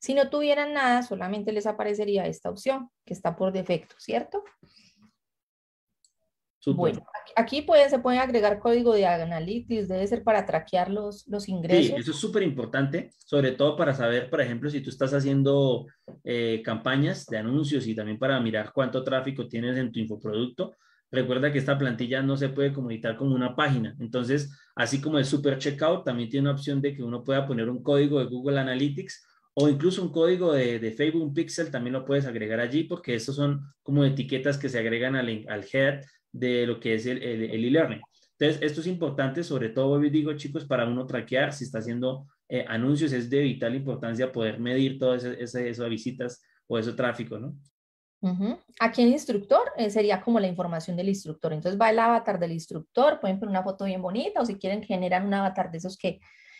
Speaker 2: Si no tuvieran nada, solamente les aparecería esta opción que está por defecto, ¿cierto? Bueno, aquí pueden, se pueden agregar código de Analytics, debe ser para traquear los, los ingresos. Sí, eso
Speaker 1: es súper importante, sobre todo para saber, por ejemplo, si tú estás haciendo eh, campañas de anuncios y también para mirar cuánto tráfico tienes en tu infoproducto. Recuerda que esta plantilla no se puede comunicar como una página. Entonces, así como el super checkout, también tiene una opción de que uno pueda poner un código de Google Analytics o incluso un código de, de Facebook Pixel, también lo puedes agregar allí porque esos son como etiquetas que se agregan al, al head de lo que es el e-learning. Entonces, esto es importante, sobre todo, digo, chicos, para uno traquear si está haciendo eh, anuncios, es de vital importancia poder medir todas esas visitas o ese tráfico, ¿no?
Speaker 2: Aquí el instructor eh, sería como la información del instructor. Entonces va el avatar del instructor, pueden poner una foto bien bonita o si quieren generan un avatar de esos que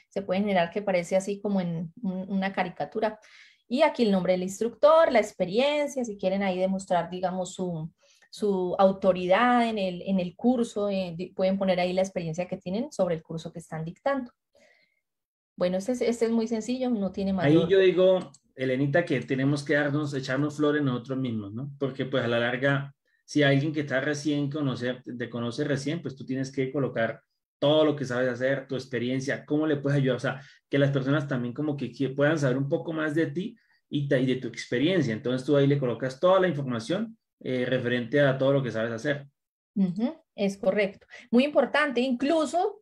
Speaker 2: se puede generar que parece así como en una caricatura. Y aquí el nombre del instructor, la experiencia, si quieren ahí demostrar, digamos, su, su autoridad en el, curso, eh, pueden poner ahí la experiencia que tienen sobre el curso que están dictando. Bueno, este es, este muy sencillo, no tiene más. Ahí
Speaker 1: yo digo, Elenita, que tenemos que darnos, echarnos flores nosotros mismos, ¿no? Porque pues a la larga, si alguien que está recién conocer, te conoce recién, pues tú tienes que colocar todo lo que sabes hacer, tu experiencia, cómo le puedes ayudar, o sea, que las personas también como que puedan saber un poco más de ti y de tu experiencia. Entonces tú ahí le colocas toda la información eh, referente a todo lo que sabes hacer.
Speaker 2: Es correcto. Muy importante, incluso,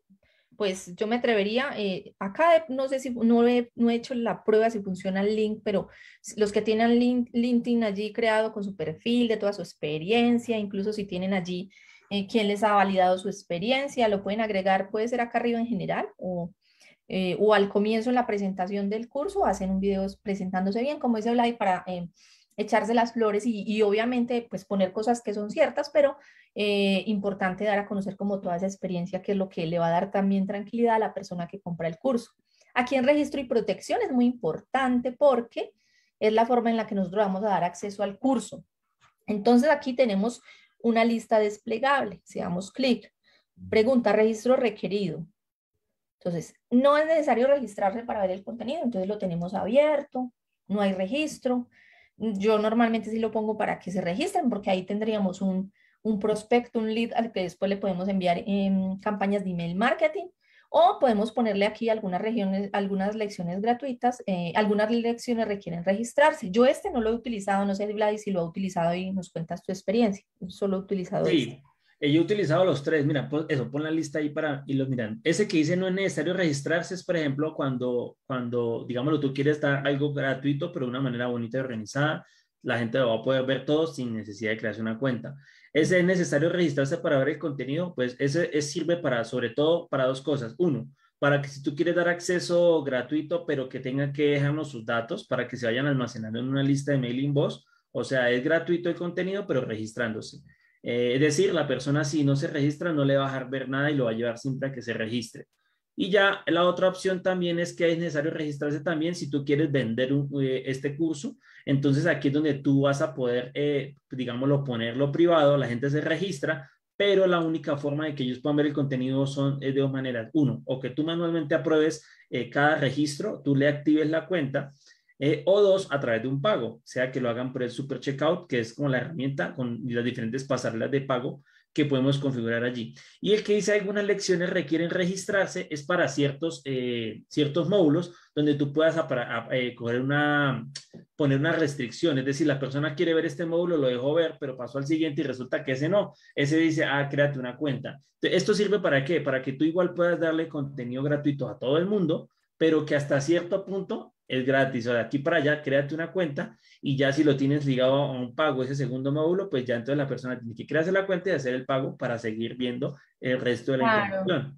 Speaker 2: pues yo me atrevería, eh, acá no sé si no he, no he, hecho la prueba si funciona el link, pero los que tienen LinkedIn allí creado con su perfil, de toda su experiencia, incluso si tienen allí eh, quien les ha validado su experiencia, lo pueden agregar, puede ser acá arriba en general o, al comienzo en la presentación del curso, hacen un video presentándose bien, como dice Vlad, para echarse las flores y, obviamente pues poner cosas que son ciertas, pero eh, importante dar a conocer como toda esa experiencia que es lo que le va a dar también tranquilidad a la persona que compra el curso. Aquí en registro y protección es muy importante porque es la forma en la que nosotros vamos a dar acceso al curso. Entonces aquí tenemos una lista desplegable, si damos clic, pregunta registro requerido. Entonces, no es necesario registrarse para ver el contenido, entonces lo tenemos abierto, no hay registro. Yo normalmente sí lo pongo para que se registren, porque ahí tendríamos un, un prospecto, un lead al que después le podemos enviar en campañas de email marketing. O podemos ponerle aquí algunas regiones, algunas lecciones gratuitas, eh, algunas lecciones requieren registrarse. Yo este no lo he utilizado, no sé, Vladi, si lo ha utilizado y nos cuentas tu experiencia. solo he utilizado este.
Speaker 1: Eh, yo he utilizado los tres, mira, pues eso, pon la lista ahí para y los miran. Ese que dice no es necesario registrarse es, por ejemplo, cuando, cuando digámoslo, tú quieres dar algo gratuito, pero de una manera bonita y organizada, la gente lo va a poder ver todo sin necesidad de crearse una cuenta. Ese es necesario registrarse para ver el contenido, pues ese, sirve para, sobre todo, para dos cosas. Uno, para que si tú quieres dar acceso gratuito, pero que tenga que dejarnos sus datos para que se vayan almacenando en una lista de mailing Inbox. o sea, es gratuito el contenido, pero registrándose. Eh, es decir, la persona si no se registra no le va a dejar ver nada y lo va a llevar siempre a que se registre. Y ya la otra opción también es que es necesario registrarse también si tú quieres vender eh, este curso. Entonces aquí es donde tú vas a poder, eh, digámoslo, ponerlo privado, la gente se registra, pero la única forma de que ellos puedan ver el contenido son es de dos maneras. Uno, o que tú manualmente apruebes cada registro, tú le actives la cuenta eh, o dos, a través de un pago, sea que lo hagan por el Super Checkout, que es como la herramienta con las diferentes pasarelas de pago que podemos configurar allí. Y el que dice algunas lecciones requieren registrarse es para ciertos, eh, ciertos módulos donde tú puedas eh, poner una restricción. Es decir, la persona quiere ver este módulo, lo dejó ver, pero pasó al siguiente y resulta que ese no. Ese dice, ah, créate una cuenta. ¿Esto sirve para qué? Para que tú igual puedas darle contenido gratuito a todo el mundo, pero que hasta cierto punto es gratis. O de aquí para allá, créate una cuenta y ya si lo tienes ligado a un pago, ese segundo módulo, pues ya entonces la persona tiene que crearse la cuenta y hacer el pago para seguir viendo el resto de la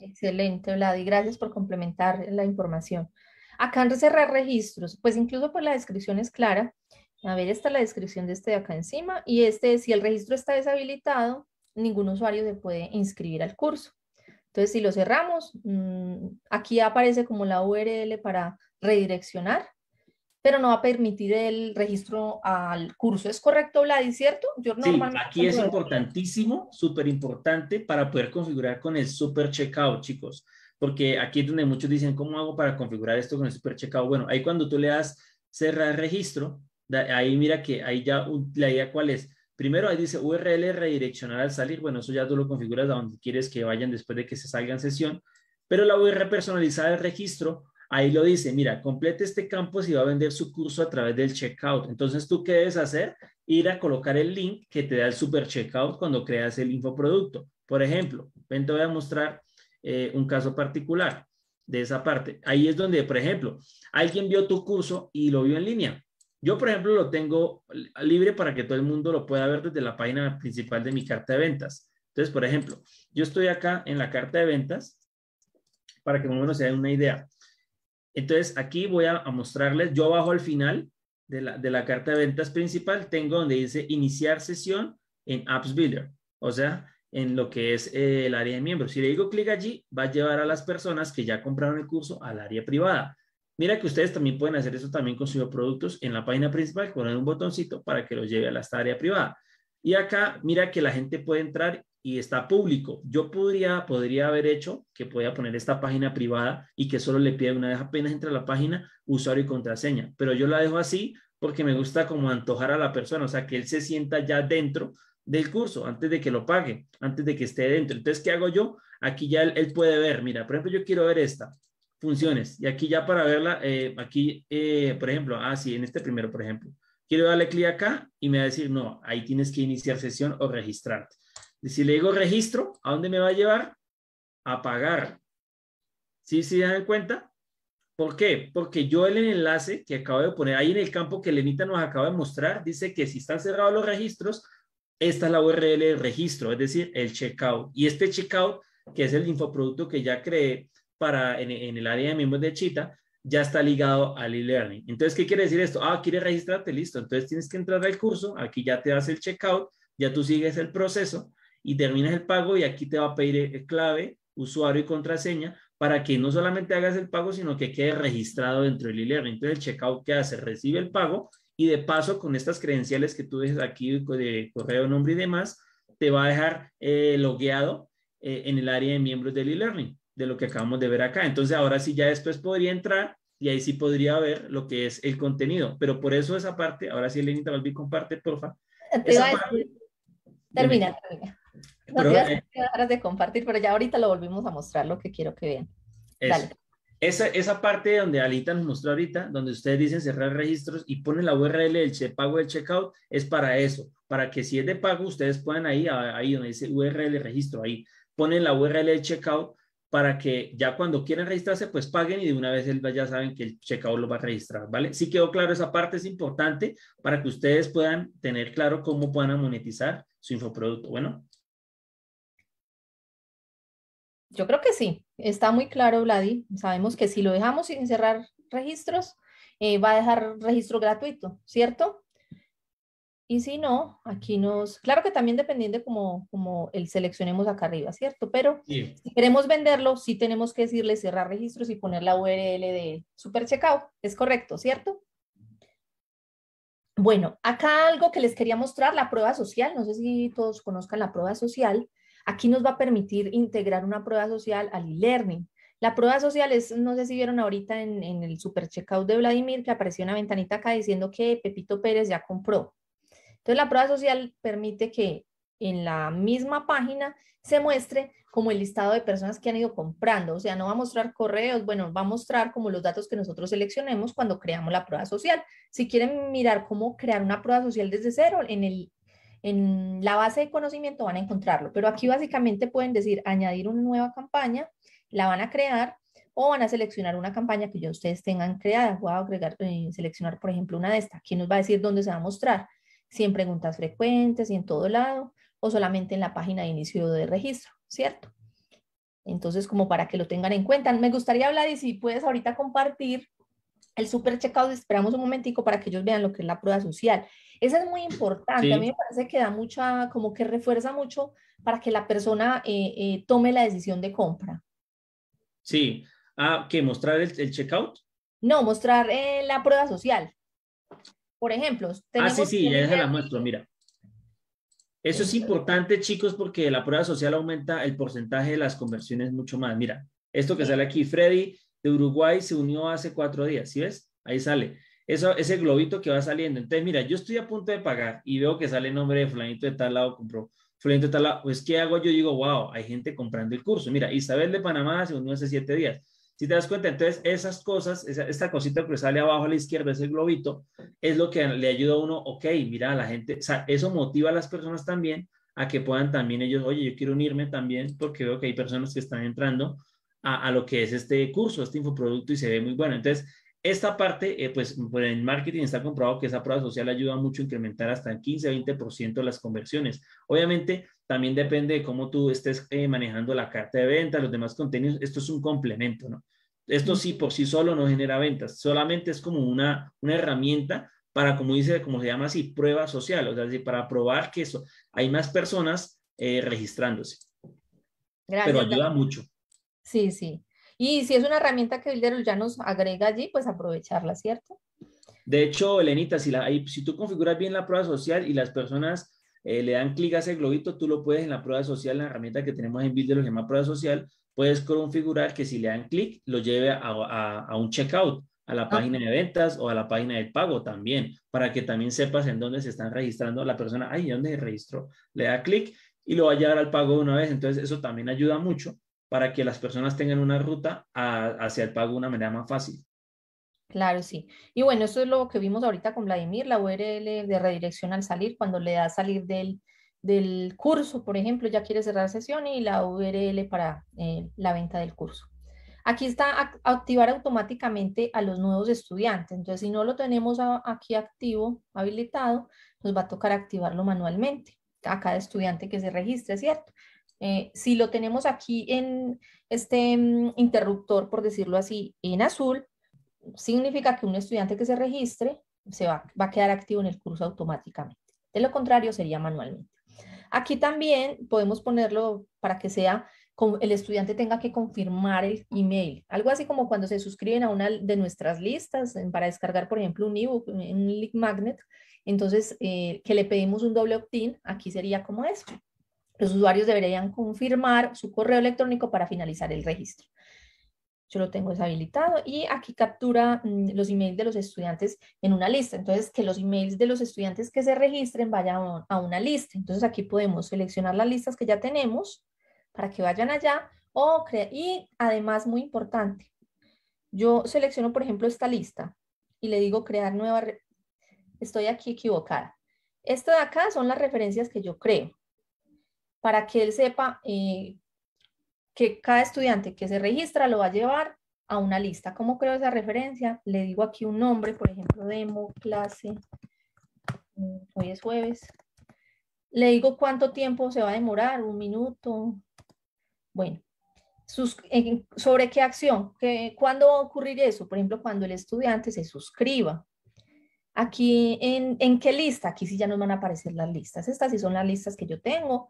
Speaker 2: Excelente, Vlad, y gracias por complementar la información. Acá en cerrar registros, pues incluso por pues la descripción es clara. A ver, está la descripción de este de acá encima y este, si el registro está deshabilitado, ningún usuario se puede inscribir al curso. Entonces, si lo cerramos, mm, aquí aparece como la URL para redireccionar, pero no va a permitir el registro al curso. ¿Es correcto, Vladi, cierto? Yo sí, aquí es
Speaker 1: importantísimo, súper importante para poder configurar con el super checkout, chicos, porque aquí es donde muchos dicen, ¿cómo hago para configurar esto con el super checkout? Bueno, ahí cuando tú le das cerrar registro, ahí mira que ahí ya la idea cuál es. Primero ahí dice URL redireccionar al salir. Bueno, eso ya tú lo configuras a donde quieres que vayan después de que se salgan sesión. Pero la URL personalizada del registro Ahí lo dice, mira, complete este campo si va a vender su curso a través del checkout. Entonces, ¿tú qué debes hacer? Ir a colocar el link que te da el super checkout cuando creas el infoproducto. Por ejemplo, ven, te voy a mostrar eh, un caso particular de esa parte. Ahí es donde, por ejemplo, alguien vio tu curso y lo vio en línea. Yo, por ejemplo, lo tengo libre para que todo el mundo lo pueda ver desde la página principal de mi carta de ventas. Entonces, por ejemplo, yo estoy acá en la carta de ventas para que más menos se dé una idea. Entonces, aquí voy a, mostrarles, yo bajo al final de la, carta de ventas principal tengo donde dice iniciar sesión en Apps Builder, o sea, en lo que es eh, el área de miembros. Si le digo clic allí, va a llevar a las personas que ya compraron el curso al área privada. Mira que ustedes también pueden hacer eso también con sus productos en la página principal con un botoncito para que los lleve a esta área privada. Y acá, mira que la gente puede entrar y está público. Yo podría, podría haber hecho que podía poner esta página privada y que solo le pida una vez apenas entra la página usuario y contraseña, pero yo la dejo así porque me gusta como antojar a la persona, o sea, que él se sienta ya dentro del curso antes de que lo pague, antes de que esté dentro. Entonces, ¿qué hago yo? Aquí ya él, puede ver, mira, por ejemplo, yo quiero ver esta, funciones, y aquí ya para verla, eh, aquí, eh, por ejemplo, así ah, en este primero, por ejemplo, quiero darle clic acá y me va a decir, no, ahí tienes que iniciar sesión o registrarte si le digo registro, ¿a dónde me va a llevar? A pagar. ¿Sí se sí, dan cuenta? ¿Por qué? Porque yo el enlace que acabo de poner ahí en el campo que Lenita nos acaba de mostrar, dice que si están cerrados los registros, esta es la URL del registro, es decir, el checkout. Y este checkout, que es el infoproducto que ya creé para, en, el área de miembros de Chita, ya está ligado al e-learning. Entonces, ¿qué quiere decir esto? Ah, quieres registrarte, listo. Entonces tienes que entrar al curso, aquí ya te das el checkout, ya tú sigues el proceso y terminas el pago y aquí te va a pedir eh, clave, usuario y contraseña para que no solamente hagas el pago, sino que quede registrado dentro del e-learning. Entonces, el checkout que hace recibe el pago y de paso con estas credenciales que tú dejes aquí de correo, nombre y demás, te va a dejar eh, logueado eh, en el área de miembros del e-learning, de lo que acabamos de ver acá. Entonces, ahora sí, ya después podría entrar y ahí sí podría ver lo que es el contenido. Pero por eso esa parte, ahora sí, Elenita Balbi, comparte, porfa.
Speaker 2: termina, termina. No, pero, eh, de compartir, pero ya ahorita lo volvimos a mostrar lo que quiero que
Speaker 1: vean. Esa, parte donde Alita nos mostró ahorita, donde ustedes dicen cerrar registros y ponen la URL del pago del checkout, es para eso, para que si es de pago, ustedes puedan ahí, ahí donde dice URL registro, ahí ponen la URL del checkout para que ya cuando quieran registrarse, pues paguen y de una vez ya saben que el checkout lo va a registrar, ¿vale? Sí quedó claro esa parte, es importante para que ustedes puedan tener claro cómo puedan monetizar su infoproducto. Bueno,
Speaker 2: yo creo que sí, está muy claro, Vladi. Sabemos que si lo dejamos sin cerrar registros, eh, va a dejar registro gratuito, ¿cierto? Y si no, aquí nos... Claro que también dependiendo de cómo, el seleccionemos acá arriba, ¿cierto? Pero si queremos venderlo, sí tenemos que decirle cerrar registros y poner la URL de Super Checkout. Es correcto, ¿cierto? Bueno, acá algo que les quería mostrar, la prueba social. No sé si todos conozcan la prueba social. Aquí nos va a permitir integrar una prueba social al e-learning. La prueba social es, no sé si vieron ahorita en, el super checkout de Vladimir que apareció una ventanita acá diciendo que Pepito Pérez ya compró. Entonces la prueba social permite que en la misma página se muestre como el listado de personas que han ido comprando. O sea, no va a mostrar correos, bueno, va a mostrar como los datos que nosotros seleccionemos cuando creamos la prueba social. Si quieren mirar cómo crear una prueba social desde cero, en el en la base de conocimiento van a encontrarlo, pero aquí básicamente pueden decir añadir una nueva campaña, la van a crear o van a seleccionar una campaña que ya ustedes tengan creada. Voy a agregar, eh, seleccionar, por ejemplo, una de estas. ¿Quién nos va a decir dónde se va a mostrar, si en preguntas frecuentes, si en todo lado, o solamente en la página de inicio de registro, ¿cierto? Entonces, como para que lo tengan en cuenta. Me gustaría hablar y si puedes ahorita compartir el super checkout, esperamos un momentico para que ellos vean lo que es la prueba social. Esa es muy importante, a mí me parece que da mucha, como que refuerza mucho para que la persona eh, eh, tome la decisión de compra.
Speaker 1: Sí, ah, ¿qué? ¿Mostrar el, checkout?
Speaker 2: No, mostrar eh, la prueba social. Por ejemplo, ah, tenemos ah, sí,
Speaker 1: sí, ya se la muestro, mira. Eso es importante, chicos, porque la prueba social aumenta el porcentaje de las conversiones mucho más. Mira, esto que sale aquí, Freddy de Uruguay se unió hace cuatro días, ¿sí ves? Ahí sale eso, ese globito que va saliendo. Entonces, mira, yo estoy a punto de pagar y veo que sale el nombre de fulanito de tal lado, compró fulanito de tal lado. Pues, ¿qué hago? Yo digo, wow, hay gente comprando el curso. Mira, Isabel de Panamá se unió hace siete días. Si te das cuenta, entonces esas cosas, esa, esta cosita que sale abajo a la izquierda, ese globito, es lo que le ayuda a uno, ok, mira, a la gente, o sea, eso motiva a las personas también a que puedan también ellos, oye, yo quiero unirme también porque veo que hay personas que están entrando a, a lo que es este curso, este infoproducto y se ve muy bueno. Entonces, esta parte, eh, pues, en marketing está comprobado que esa prueba social ayuda mucho a incrementar hasta el 15-20% las conversiones. Obviamente, también depende de cómo tú estés eh, manejando la carta de venta, los demás contenidos. Esto es un complemento, ¿no? Esto sí por sí solo no genera ventas, solamente es como una, una herramienta para, como dice, como se llama así, prueba social, o sea, para probar que eso, hay más personas eh, registrándose. Gracias. Pero ayuda mucho.
Speaker 2: Sí, sí. Y si es una herramienta que Builder ya nos agrega allí, pues aprovecharla, ¿cierto?
Speaker 1: De hecho, Elenita, si, si tú configuras bien la prueba social y las personas eh, le dan clic a ese globito, tú lo puedes en la prueba social, la herramienta que tenemos en Builder, lo que prueba social, puedes configurar que si le dan clic, lo lleve a, a, un checkout a la ah. página de ventas o a la página de pago también, para que también sepas en dónde se están registrando la persona, ay, ¿dónde se registró? Le da clic y lo va a llevar al pago de una vez, entonces eso también ayuda mucho para que las personas tengan una ruta hacia el pago de una manera más fácil.
Speaker 2: Claro, sí. Y bueno, eso es lo que vimos ahorita con Vladimir, la URL de redirección al salir, cuando le da salir del, curso, por ejemplo, ya quiere cerrar sesión y la URL para eh, la venta del curso. Aquí está activar automáticamente a los nuevos estudiantes. Entonces, si no lo tenemos aquí activo, habilitado, nos va a tocar activarlo manualmente a cada estudiante que se registre, ¿cierto? Eh, si lo tenemos aquí en este mm, interruptor, por decirlo así, en azul, significa que un estudiante que se registre se va, a quedar activo en el curso automáticamente. De lo contrario, sería manualmente. Aquí también podemos ponerlo para que sea como el estudiante tenga que confirmar el email. Algo así como cuando se suscriben a una de nuestras listas para descargar, por ejemplo, un ebook, un link magnet. Entonces, eh, que le pedimos un doble opt-in, aquí sería como esto. Los usuarios deberían confirmar su correo electrónico para finalizar el registro. Yo lo tengo deshabilitado y aquí captura mm, los emails de los estudiantes en una lista. Entonces, que los emails de los estudiantes que se registren vayan a una lista. Entonces, aquí podemos seleccionar las listas que ya tenemos para que vayan allá. O y además, muy importante, yo selecciono, por ejemplo, esta lista y le digo crear nueva. Estoy aquí equivocada. Esto de acá son las referencias que yo creo para que él sepa eh, que cada estudiante que se registra lo va a llevar a una lista. ¿Cómo creo esa referencia? Le digo aquí un nombre, por ejemplo, demo, clase, mm, hoy es jueves. Le digo cuánto tiempo se va a demorar, un minuto. Bueno, ¿sobre qué acción? ¿Cuándo va a ocurrir eso? Por ejemplo, cuando el estudiante se suscriba. Aquí, en, ¿en qué lista? Aquí sí ya nos van a aparecer las listas. Estas sí son las listas que yo tengo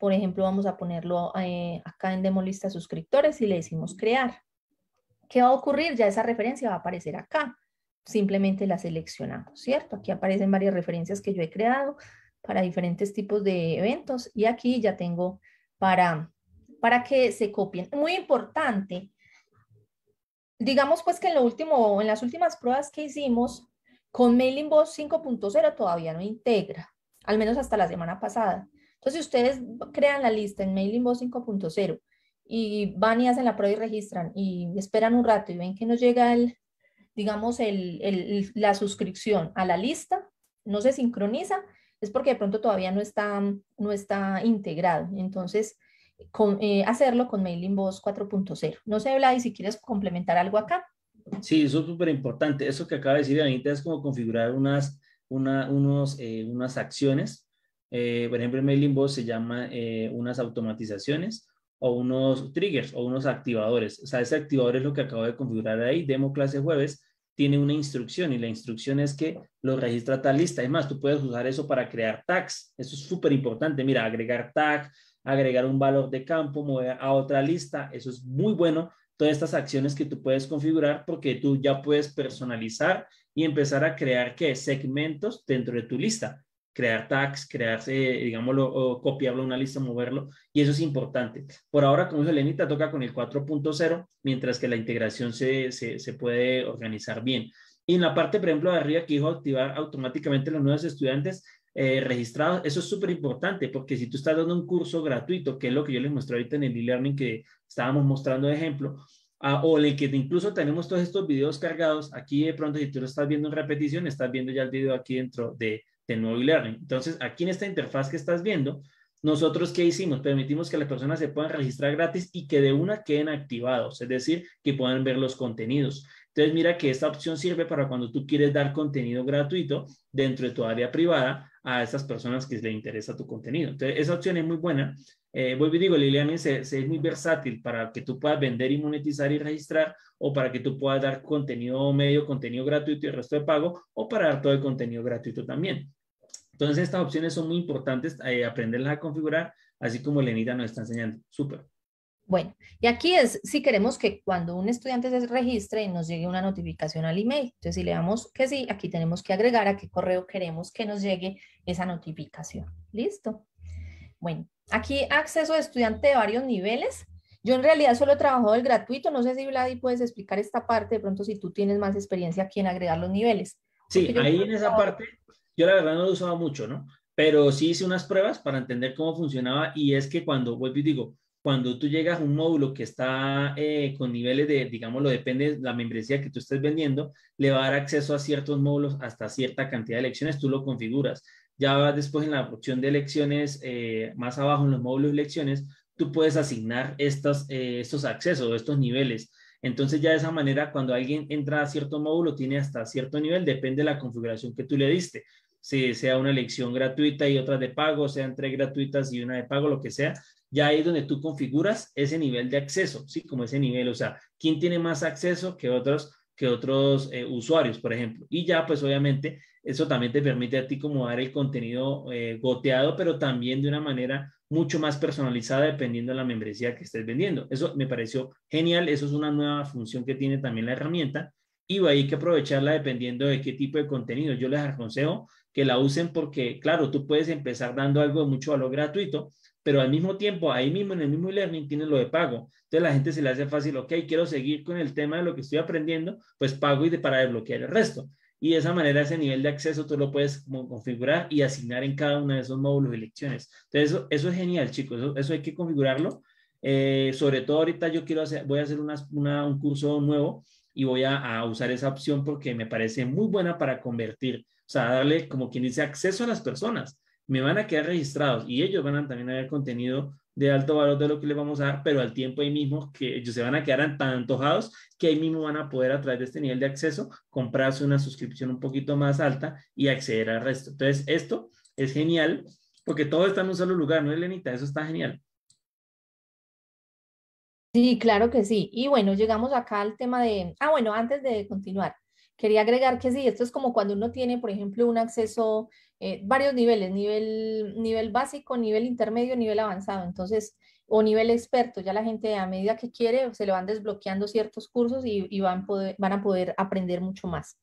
Speaker 2: por ejemplo, vamos a ponerlo eh, acá en lista Suscriptores y le decimos crear. ¿Qué va a ocurrir? Ya esa referencia va a aparecer acá. Simplemente la seleccionamos, ¿cierto? Aquí aparecen varias referencias que yo he creado para diferentes tipos de eventos y aquí ya tengo para, para que se copien. Muy importante, digamos pues que en, lo último, en las últimas pruebas que hicimos con Mail Inbox 5.0 todavía no integra, al menos hasta la semana pasada. Entonces, ustedes crean la lista en Mailing 5.0 y van y hacen la prueba y registran y esperan un rato y ven que nos llega el, digamos, la suscripción a la lista, no se sincroniza, es porque de pronto todavía no está, mm, no está integrado. Entonces, con, eh, hacerlo con Mailing 4.0. No sé, Vlad, si quieres complementar algo acá.
Speaker 1: Sí, eso es súper importante. Eso que acaba de decir Anita es como configurar unas, eh, unas acciones eh, por ejemplo, en Mailing se llama eh, unas automatizaciones o unos triggers o unos activadores. O sea, ese activador es lo que acabo de configurar ahí. Demo clase jueves tiene una instrucción y la instrucción es que lo registra tal lista. Además, tú puedes usar eso para crear tags. Eso es súper importante. Mira, agregar tag, agregar un valor de campo, mover a otra lista. Eso es muy bueno. Todas estas acciones que tú puedes configurar porque tú ya puedes personalizar y empezar a crear ¿qué? segmentos dentro de tu lista crear tags, crearse, digámoslo, o copiarlo a una lista, moverlo, y eso es importante. Por ahora, como dice Lenita, toca con el 4.0, mientras que la integración se, se, se puede organizar bien. Y en la parte, por ejemplo, de arriba que dijo activar automáticamente los nuevos estudiantes eh, registrados, eso es súper importante porque si tú estás dando un curso gratuito, que es lo que yo les mostré ahorita en el e-learning que estábamos mostrando de ejemplo, o el que incluso tenemos todos estos videos cargados, aquí de pronto si tú lo estás viendo en repetición, estás viendo ya el video aquí dentro de, del nuevo learning Entonces, aquí en esta interfaz que estás viendo, nosotros qué hicimos? Permitimos que las personas se puedan registrar gratis y que de una queden activados, es decir, que puedan ver los contenidos. Entonces, mira que esta opción sirve para cuando tú quieres dar contenido gratuito dentro de tu área privada a esas personas que les interesa tu contenido. Entonces, esa opción es muy buena. Eh, vuelvo y digo, Lilian es muy versátil para que tú puedas vender y monetizar y registrar o para que tú puedas dar contenido medio, contenido gratuito y el resto de pago o para dar todo el contenido gratuito también. Entonces, estas opciones son muy importantes, eh, aprenderlas a configurar, así como Lenita nos está enseñando. Súper.
Speaker 2: Bueno, y aquí es si queremos que cuando un estudiante se registre y nos llegue una notificación al email. Entonces, si le damos que sí, aquí tenemos que agregar a qué correo queremos que nos llegue esa notificación. Listo. Bueno, aquí acceso de estudiante de varios niveles. Yo en realidad solo he trabajado el gratuito. No sé si, Vladi, puedes explicar esta parte. De pronto, si tú tienes más experiencia aquí en agregar los niveles. Sí, ahí en esa parte
Speaker 1: yo la verdad no lo usaba mucho, ¿no? Pero sí hice unas pruebas para entender cómo funcionaba y es que cuando, vuelvo y digo, cuando tú llegas a un módulo que está eh, con niveles de, lo depende de la membresía que tú estés vendiendo, le va a dar acceso a ciertos módulos hasta cierta cantidad de lecciones, tú lo configuras. Ya después en la opción de lecciones, eh, más abajo en los módulos de lecciones, tú puedes asignar estos eh, estos accesos, estos niveles. Entonces ya de esa manera, cuando alguien entra a cierto módulo, tiene hasta cierto nivel, depende de la configuración que tú le diste si sea una elección gratuita y otra de pago, sean tres gratuitas y una de pago, lo que sea, ya ahí es donde tú configuras ese nivel de acceso, ¿sí? Como ese nivel, o sea, quién tiene más acceso que otros, que otros eh, usuarios, por ejemplo. Y ya, pues obviamente, eso también te permite a ti como dar el contenido eh, goteado, pero también de una manera mucho más personalizada dependiendo de la membresía que estés vendiendo. Eso me pareció genial, eso es una nueva función que tiene también la herramienta y va a hay que aprovecharla dependiendo de qué tipo de contenido. Yo les aconsejo que la usen porque, claro, tú puedes empezar dando algo de mucho lo gratuito, pero al mismo tiempo, ahí mismo en el mismo e-learning tienes lo de pago. Entonces la gente se le hace fácil, ok, quiero seguir con el tema de lo que estoy aprendiendo, pues pago y de, para desbloquear el resto. Y de esa manera ese nivel de acceso tú lo puedes configurar y asignar en cada uno de esos módulos y lecciones. Entonces eso, es genial, chicos, eso, hay que configurarlo. Eh, sobre todo ahorita yo quiero hacer, voy a hacer un curso nuevo y voy a usar esa opción porque me parece muy buena para convertir o sea, darle como quien dice acceso a las personas. Me van a quedar registrados y ellos van a también haber contenido de alto valor de lo que les vamos a dar, pero al tiempo ahí mismo que ellos se van a quedar tan antojados que ahí mismo van a poder a través de este nivel de acceso comprarse una suscripción un poquito más alta y acceder al resto. Entonces, esto es genial porque todo está en un solo lugar, ¿no, Elenita? Eso está genial.
Speaker 2: Sí, claro que sí. Y bueno, llegamos acá al tema de, ah, bueno, antes de continuar, Quería agregar que sí, esto es como cuando uno tiene, por ejemplo, un acceso, eh, varios niveles, nivel, nivel básico, nivel intermedio, nivel avanzado, entonces, o nivel experto, ya la gente a medida que quiere se le van desbloqueando ciertos cursos y, van, van a poder aprender mucho más.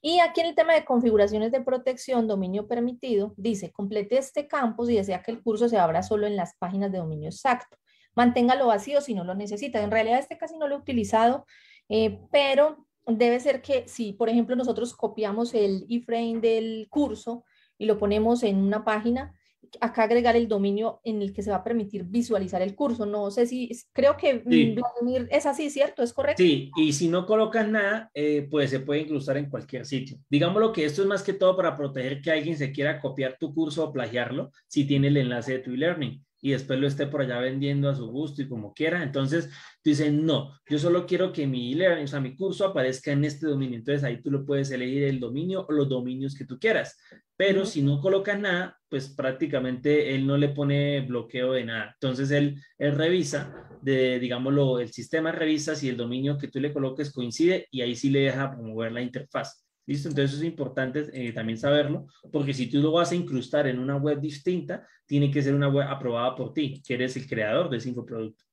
Speaker 2: Y aquí en el tema de configuraciones de protección, dominio permitido, dice, complete este campo si desea que el curso se abra solo en las páginas de dominio exacto. Manténgalo vacío si no lo necesita. En realidad este casi no lo he utilizado, eh, pero debe ser que si, por ejemplo, nosotros copiamos el iframe del curso y lo ponemos en una página, acá agregar el dominio en el que se va a permitir visualizar el curso. No sé si, creo que mm, es así, ¿cierto? ¿Es correcto? Sí,
Speaker 1: y si no colocas nada, eh, pues se puede incrustar en cualquier sitio. Digámoslo que esto es más que todo para proteger que alguien se quiera copiar tu curso o plagiarlo si tiene el enlace de tu e-learning y después lo esté por allá vendiendo a su gusto y como quiera. Entonces, tú dices, no, yo solo quiero que mi o sea, mi curso aparezca en este dominio. Entonces, ahí tú lo puedes elegir el dominio o los dominios que tú quieras. Pero si no coloca nada, pues prácticamente él no le pone bloqueo de nada. Entonces, él, revisa, de, digámoslo, el sistema revisa si el dominio que tú le coloques coincide y ahí sí le deja promover la interfaz. ¿Listo? Entonces es importante eh, también saberlo, porque si tú lo vas a incrustar en una web distinta, tiene que ser una web aprobada por ti, que eres el creador de ese infoproducto.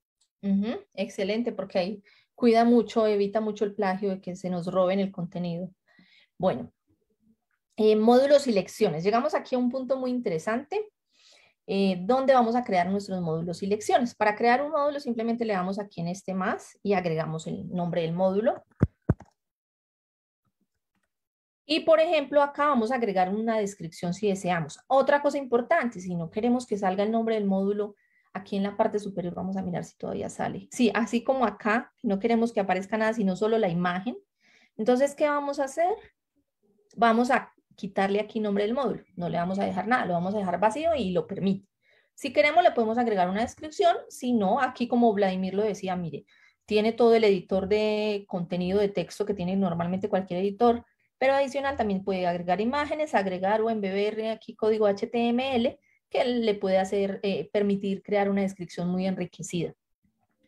Speaker 2: Excelente, porque ahí cuida mucho, evita mucho el plagio de que se nos roben el contenido. Bueno, eh, módulos y lecciones. Llegamos aquí a un punto muy interesante, eh, donde vamos a crear nuestros módulos y lecciones. Para crear un módulo simplemente le damos aquí en este más y agregamos el nombre del módulo. Y por ejemplo, acá vamos a agregar una descripción si deseamos. Otra cosa importante, si no queremos que salga el nombre del módulo, aquí en la parte superior vamos a mirar si todavía sale. Sí, así como acá, no queremos que aparezca nada, sino solo la imagen. Entonces, ¿qué vamos a hacer? Vamos a quitarle aquí nombre del módulo. No le vamos a dejar nada, lo vamos a dejar vacío y lo permite. Si queremos, le podemos agregar una descripción. Si no, aquí como Vladimir lo decía, mire, tiene todo el editor de contenido de texto que tiene normalmente cualquier editor. Pero adicional también puede agregar imágenes, agregar o embeber aquí código HTML que le puede hacer, eh, permitir crear una descripción muy enriquecida.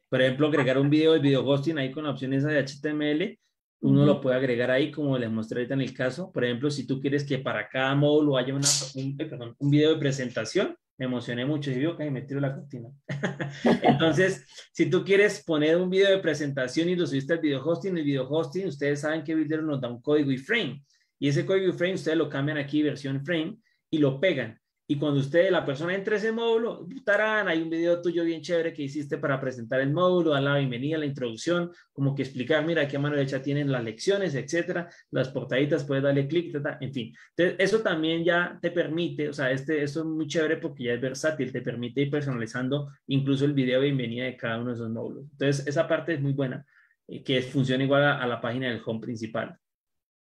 Speaker 1: Por ejemplo, agregar un video, de video hosting ahí con opciones de HTML uno lo puede agregar ahí, como les mostré ahorita en el caso. Por ejemplo, si tú quieres que para cada módulo haya eh, un, video de presentación, me emocioné mucho y vio que me tiro la cortina. (laughs) Entonces, si tú quieres poner un video de presentación y lo subiste al video hosting, el video hosting, ustedes saben que Builder nos da un código y frame. Y ese código y frame, ustedes lo cambian aquí, versión frame, y lo pegan. Y cuando usted, la persona entre ese módulo, uh, tarán, hay un video tuyo bien chévere que hiciste para presentar el módulo, dar la bienvenida, la introducción, como que explicar, mira, qué mano derecha tienen las lecciones, etcétera, las portaditas, puedes darle clic, en fin. Entonces, eso también ya te permite, o sea, este, esto es muy chévere porque ya es versátil, te permite ir personalizando incluso el video de bienvenida de cada uno de esos módulos. Entonces, esa parte es muy buena, eh, que funciona igual a la página del home principal.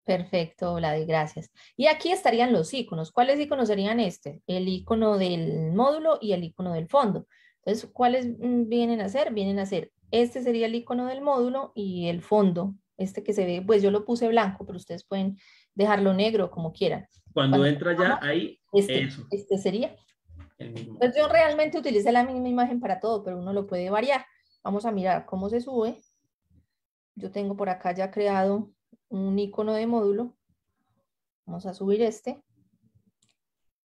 Speaker 2: Perfecto, de gracias. Y aquí estarían los iconos. ¿Cuáles iconos serían este? El icono del módulo y el icono del fondo. Entonces, ¿cuáles mm, vienen a ser? Vienen a ser, este sería el icono del módulo y el fondo, este que se ve, pues yo lo puse blanco, pero ustedes pueden dejarlo negro como quieran.
Speaker 1: Cuando, entra ya ahí, este,
Speaker 2: este sería. El pues yo realmente utilicé la misma imagen para todo, pero uno lo puede variar. Vamos a mirar cómo se sube. Yo tengo por acá ya creado un icono de módulo. Vamos a subir este.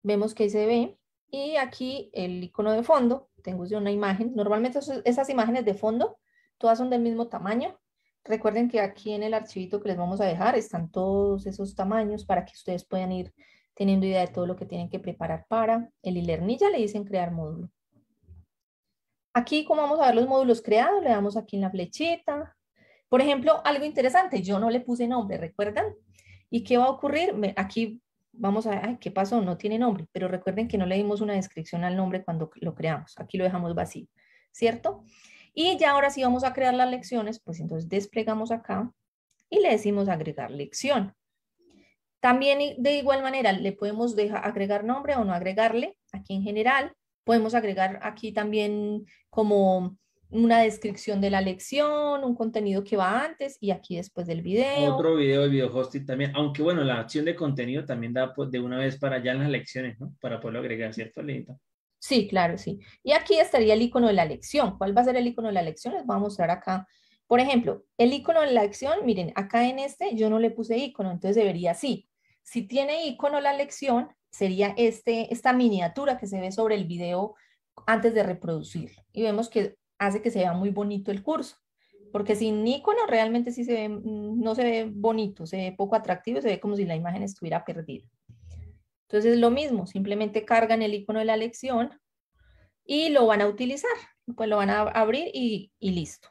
Speaker 2: Vemos que se ve y aquí el icono de fondo. Tengo una imagen. Normalmente esas imágenes de fondo todas son del mismo tamaño. Recuerden que aquí en el archivito que les vamos a dejar están todos esos tamaños para que ustedes puedan ir teniendo idea de todo lo que tienen que preparar para el e Ya le dicen crear módulo. Aquí, como vamos a ver los módulos creados, le damos aquí en la flechita, por ejemplo, algo interesante, yo no le puse nombre, ¿recuerdan? ¿Y qué va a ocurrir? aquí vamos a ver, ¿qué pasó? No tiene nombre, pero recuerden que no le dimos una descripción al nombre cuando lo creamos, aquí lo dejamos vacío, ¿cierto? Y ya ahora sí vamos a crear las lecciones, pues entonces desplegamos acá y le decimos agregar lección. También de igual manera le podemos agregar nombre o no agregarle, aquí en general, podemos agregar aquí también como una descripción de la lección, un contenido que va antes y aquí después del video.
Speaker 1: Otro video, de video hosting también, aunque bueno, la opción de contenido también da pues, de una vez para allá en las lecciones, ¿no? Para poderlo agregar, ¿cierto, Linda.
Speaker 2: Sí, claro, sí. Y aquí estaría el icono de la lección. ¿Cuál va a ser el icono de la lección? Les voy a mostrar acá. Por ejemplo, el icono de la lección, miren, acá en este yo no le puse icono, entonces debería así. Si tiene icono la lección, sería este, esta miniatura que se ve sobre el video antes de reproducirlo. Y vemos que hace que se vea muy bonito el curso. Porque sin icono realmente sí se mm, no se ve bonito, se ve poco atractivo, se ve como si la imagen estuviera perdida. Entonces lo mismo, simplemente cargan el icono de la lección y lo van a utilizar. Pues lo van a abrir y, y listo.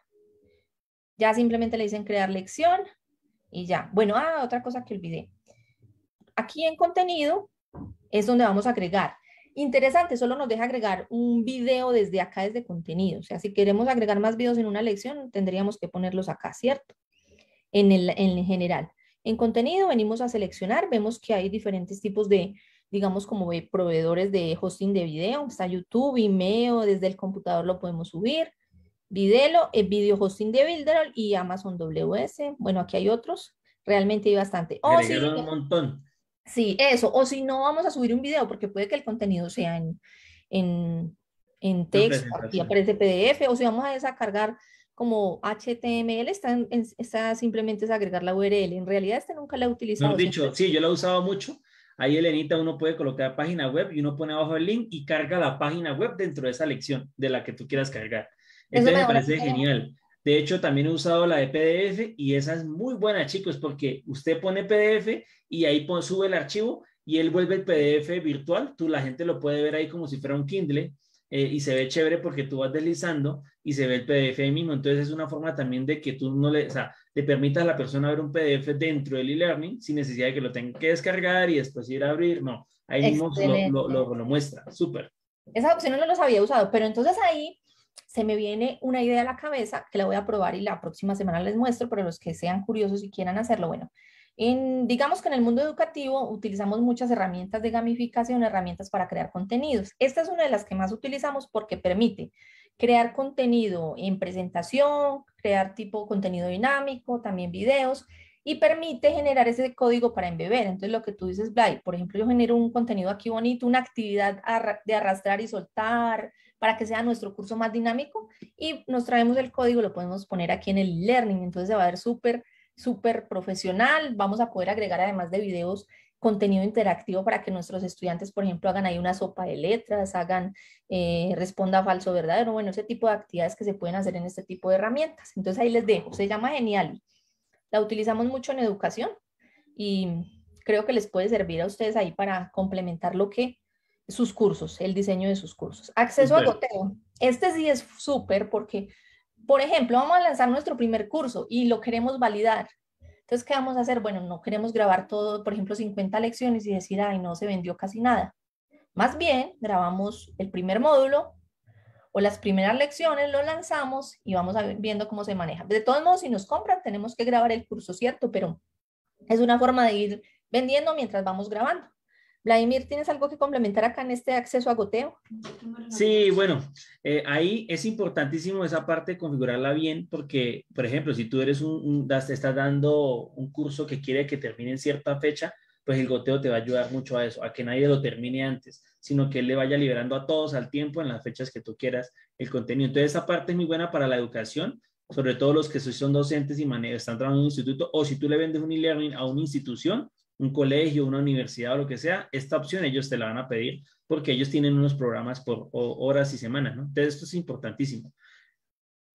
Speaker 2: Ya simplemente le dicen crear lección y ya. Bueno, ah, otra cosa que olvidé. Aquí en contenido es donde vamos a agregar Interesante, solo nos deja agregar un video desde acá, desde contenido. O sea, si queremos agregar más videos en una lección, tendríamos que ponerlos acá, ¿cierto? En, el, en general. En contenido venimos a seleccionar, vemos que hay diferentes tipos de, digamos, como proveedores de hosting de video. Está YouTube, Vimeo, desde el computador lo podemos subir. Videlo, el eh, video hosting de Builderall y Amazon WS. Bueno, aquí hay otros. Realmente hay bastante. Oh, sí, un montón. Sí, eso. O si no, vamos a subir un video porque puede que el contenido sea en, en, en texto, y aparece PDF, o si vamos a descargar como HTML, está, está, simplemente es agregar la URL. En realidad, este nunca la he utilizado. dicho,
Speaker 1: sí, yo la he usado mucho. Ahí, Elenita, uno puede colocar página web y uno pone abajo el link y carga la página web dentro de esa lección de la que tú quieras cargar.
Speaker 2: Eso me parece
Speaker 1: genial. De hecho, también he usado la de PDF y esa es muy buena, chicos, porque usted pone PDF y ahí sube el archivo y él vuelve el PDF virtual. Tú, la gente lo puede ver ahí como si fuera un Kindle eh, y se ve chévere porque tú vas deslizando y se ve el PDF ahí mismo. Entonces, es una forma también de que tú no le, o sea, le permitas a la persona ver un PDF dentro del e-learning sin necesidad de que lo tenga que descargar y después ir a abrir. No, ahí mismo lo, muestra. Súper.
Speaker 2: Esa opción no las había usado, pero entonces ahí se me viene una idea a la cabeza que la voy a probar y la próxima semana les muestro, pero los que sean curiosos y quieran hacerlo, bueno, digamos que en el mundo educativo utilizamos muchas herramientas de gamificación, herramientas para crear contenidos. Esta es una de las que más utilizamos porque permite crear contenido en presentación, crear tipo contenido dinámico, también videos y permite generar ese código para embeber. Entonces lo que tú dices, Blay, por ejemplo, yo genero un contenido aquí bonito, una actividad de arrastrar y soltar, para que sea nuestro curso más dinámico y nos traemos el código, lo podemos poner aquí en el learning, entonces se va a ver súper, súper profesional, vamos a poder agregar además de videos contenido interactivo para que nuestros estudiantes, por ejemplo, hagan ahí una sopa de letras, hagan, eh, responda falso, verdadero, bueno, ese tipo de actividades que se pueden hacer en este tipo de herramientas. Entonces ahí les dejo, se llama genial, La utilizamos mucho en educación y creo que les puede servir a ustedes ahí para complementar lo que sus cursos, el diseño de sus cursos. Acceso a goteo. Este sí es súper porque, por ejemplo, vamos a lanzar nuestro primer curso y lo queremos validar. Entonces, ¿qué vamos a hacer? Bueno, no queremos grabar todo, por ejemplo, 50 lecciones y decir, ay, no se vendió casi nada. Más bien, grabamos el primer módulo o las primeras lecciones, lo lanzamos y vamos a viendo cómo se maneja. De todos modos, si nos compran, tenemos que grabar el curso, ¿cierto? Pero es una forma de ir vendiendo mientras vamos grabando. Vladimir, ¿tienes algo que complementar acá en este acceso a goteo?
Speaker 1: Sí, bueno, eh, ahí es importantísimo esa parte de configurarla bien porque, por ejemplo, si tú eres un, estás dando un curso que quiere que termine en cierta fecha, pues el goteo te va a ayudar mucho a eso, a que nadie lo termine antes, sino que él le vaya liberando a todos al tiempo en las fechas que tú quieras el contenido. Entonces, esa parte es muy buena para la educación, sobre todo los que son docentes y están trabajando en un instituto, o si tú le vendes un e-learning a una institución, un colegio, una universidad o lo que sea, esta opción ellos te la van a pedir porque ellos tienen unos programas por horas y semanas, ¿no? Entonces, esto es importantísimo.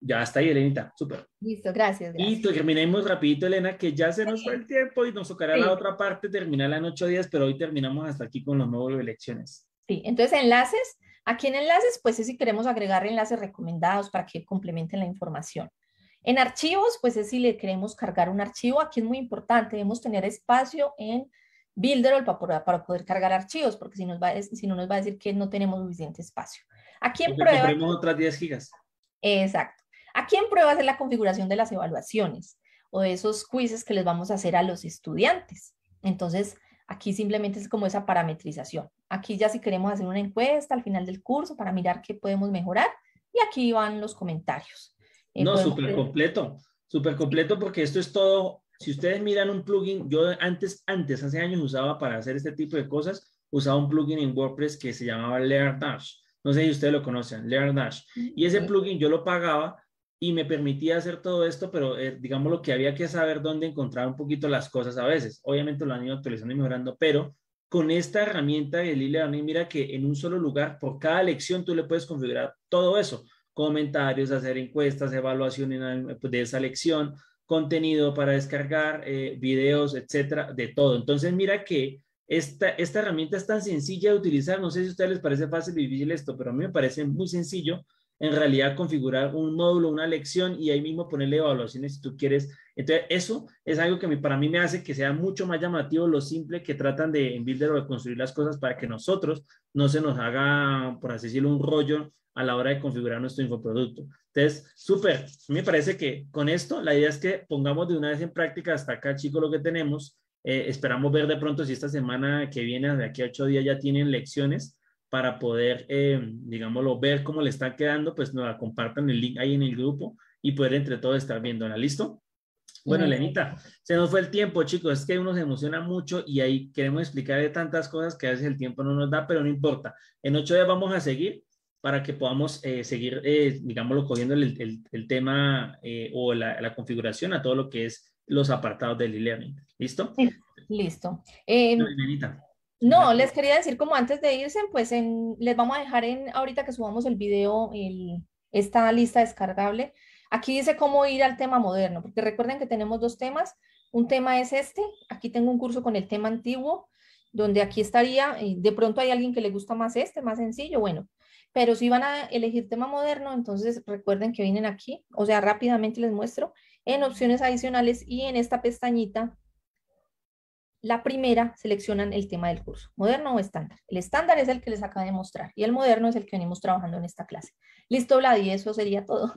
Speaker 1: Ya está ahí, Elenita. Súper.
Speaker 2: Listo, gracias,
Speaker 1: Y terminemos rapidito, Elena, que ya se nos fue el tiempo y nos tocará la otra parte, terminarla en ocho días, pero hoy terminamos hasta aquí con los nuevos elecciones
Speaker 2: Sí, entonces enlaces. Aquí en enlaces, pues es si queremos agregar enlaces recomendados para que complementen la información. En archivos, pues es si le queremos cargar un archivo, aquí es muy importante, debemos tener espacio en Builder para, para poder cargar archivos, porque si, nos va, no nos va a decir que no tenemos suficiente espacio. Aquí en prueba... Tenemos
Speaker 1: otras 10 gigas.
Speaker 2: Exacto. Aquí en pruebas es la configuración de las evaluaciones o de esos quizzes que les vamos a hacer a los estudiantes. Entonces, aquí simplemente es como esa parametrización. Aquí ya si queremos hacer una encuesta al final del curso para mirar qué podemos mejorar y aquí van los comentarios. No, súper
Speaker 1: completo, súper completo porque esto es todo. Si ustedes miran un plugin, yo antes, antes, hace años usaba para hacer este tipo de cosas, usaba un plugin en WordPress que se llamaba LearnDash, No sé si ustedes lo conocen, LearnDash, Y ese plugin yo lo pagaba y me permitía hacer todo esto, pero eh, digamos lo que había que saber dónde encontrar un poquito las cosas a veces. Obviamente lo han ido actualizando y mejorando, pero con esta herramienta de Lili, mira que en un solo lugar, por cada lección, tú le puedes configurar todo eso comentarios, hacer encuestas, evaluación eh, de esa lección, contenido para descargar, eh, videos, etcétera, de todo. Entonces, mira que esta, esta herramienta es tan sencilla de utilizar. No sé si a ustedes les parece fácil o difícil esto, pero a mí me parece muy sencillo en realidad configurar un módulo, una lección y ahí mismo ponerle evaluaciones si tú quieres. Entonces, eso es algo que para mí me hace que sea mucho más llamativo lo simple que tratan de en Builder o de construir las cosas para que nosotros no se nos haga, por así decirlo, un rollo a la hora de configurar nuestro infoproducto. Entonces, súper, me parece que con esto la idea es que pongamos de una vez en práctica hasta acá, chicos, lo que tenemos. Eh, esperamos ver de pronto si esta semana que viene, de aquí a ocho días, ya tienen lecciones para poder, eh, digámoslo, ver cómo le están quedando, pues nos la compartan el link ahí en el grupo y poder entre todos estar viendo, ¿Listo? Bueno, Lenita, se nos fue el tiempo, chicos. Es que uno se emociona mucho y ahí queremos explicar de tantas cosas que a veces el tiempo no nos da, pero no importa. En ocho días vamos a seguir para que podamos eh, seguir, eh, digámoslo, cogiendo el, el, tema eh, o la, la, configuración a todo lo que es los apartados del e-learning. ¿Listo?
Speaker 2: listo. Em, no, les quería decir, como antes de irse, pues les vamos a dejar en, ahorita que subamos el video, esta lista descargable. Aquí dice cómo ir al tema moderno, porque recuerden que tenemos dos temas. Un tema es este, aquí tengo un curso con el tema antiguo, donde aquí estaría, de pronto hay alguien que le gusta más este, más sencillo, bueno, pero si van a elegir tema moderno, entonces recuerden que vienen aquí, o sea, rápidamente les muestro en opciones adicionales y en esta pestañita, la primera seleccionan el tema del curso, moderno o estándar. El estándar es el que les acabo de mostrar y el moderno es el que venimos trabajando en esta clase. Listo, vladi eso sería todo.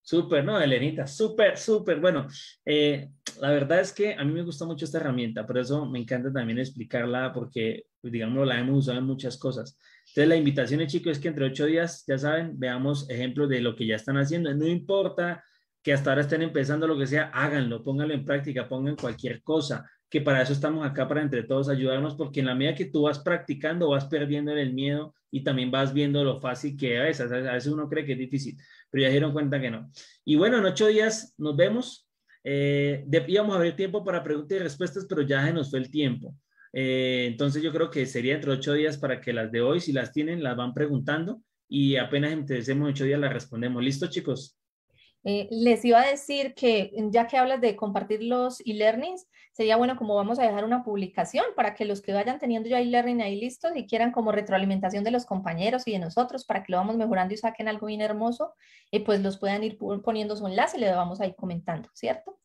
Speaker 1: Súper, ¿no, Elenita? Súper, súper. Bueno, eh, la verdad es que a mí me gusta mucho esta herramienta, por eso me encanta también explicarla porque, digamos, la hemos usado en muchas cosas. Entonces, la invitación, chicos, es que entre ocho días, ya saben, veamos ejemplos de lo que ya están haciendo. No importa que hasta ahora estén empezando lo que sea, háganlo, pónganlo en práctica, pongan cualquier cosa, que para eso estamos acá, para entre todos ayudarnos, porque en la medida que tú vas practicando, vas perdiendo el miedo y también vas viendo lo fácil que es. A veces uno cree que es difícil, pero ya se dieron cuenta que no. Y bueno, en ocho días nos vemos. Eh, Debíamos íbamos a haber tiempo para preguntas y respuestas, pero ya se nos fue el tiempo. Eh, entonces yo creo que sería entre ocho días para que las de hoy, si las tienen, las van preguntando y apenas empecemos ocho días las respondemos. ¿Listo, chicos?
Speaker 2: Eh, les iba a decir que ya que hablas de compartir los e-learnings, sería bueno como vamos a dejar una publicación para que los que vayan teniendo ya e-learning ahí listos y quieran como retroalimentación de los compañeros y de nosotros para que lo vamos mejorando y saquen algo bien hermoso, eh, pues los puedan ir poniendo su enlace y le vamos a ir comentando, ¿cierto?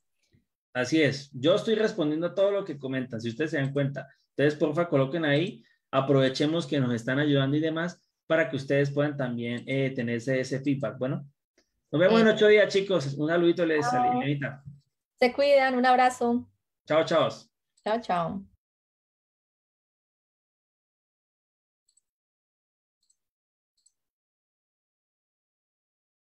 Speaker 1: Así es, yo estoy respondiendo a todo lo que comentan, si ustedes se dan cuenta. Entonces, porfa, coloquen ahí, aprovechemos que nos están ayudando y demás para que ustedes puedan también tenerse eh, tener ese, feedback. Bueno, nos vemos en ocho días, chicos. Un saludito les, salí.
Speaker 2: Se cuidan, un abrazo. Chao, chao. Chao, chao.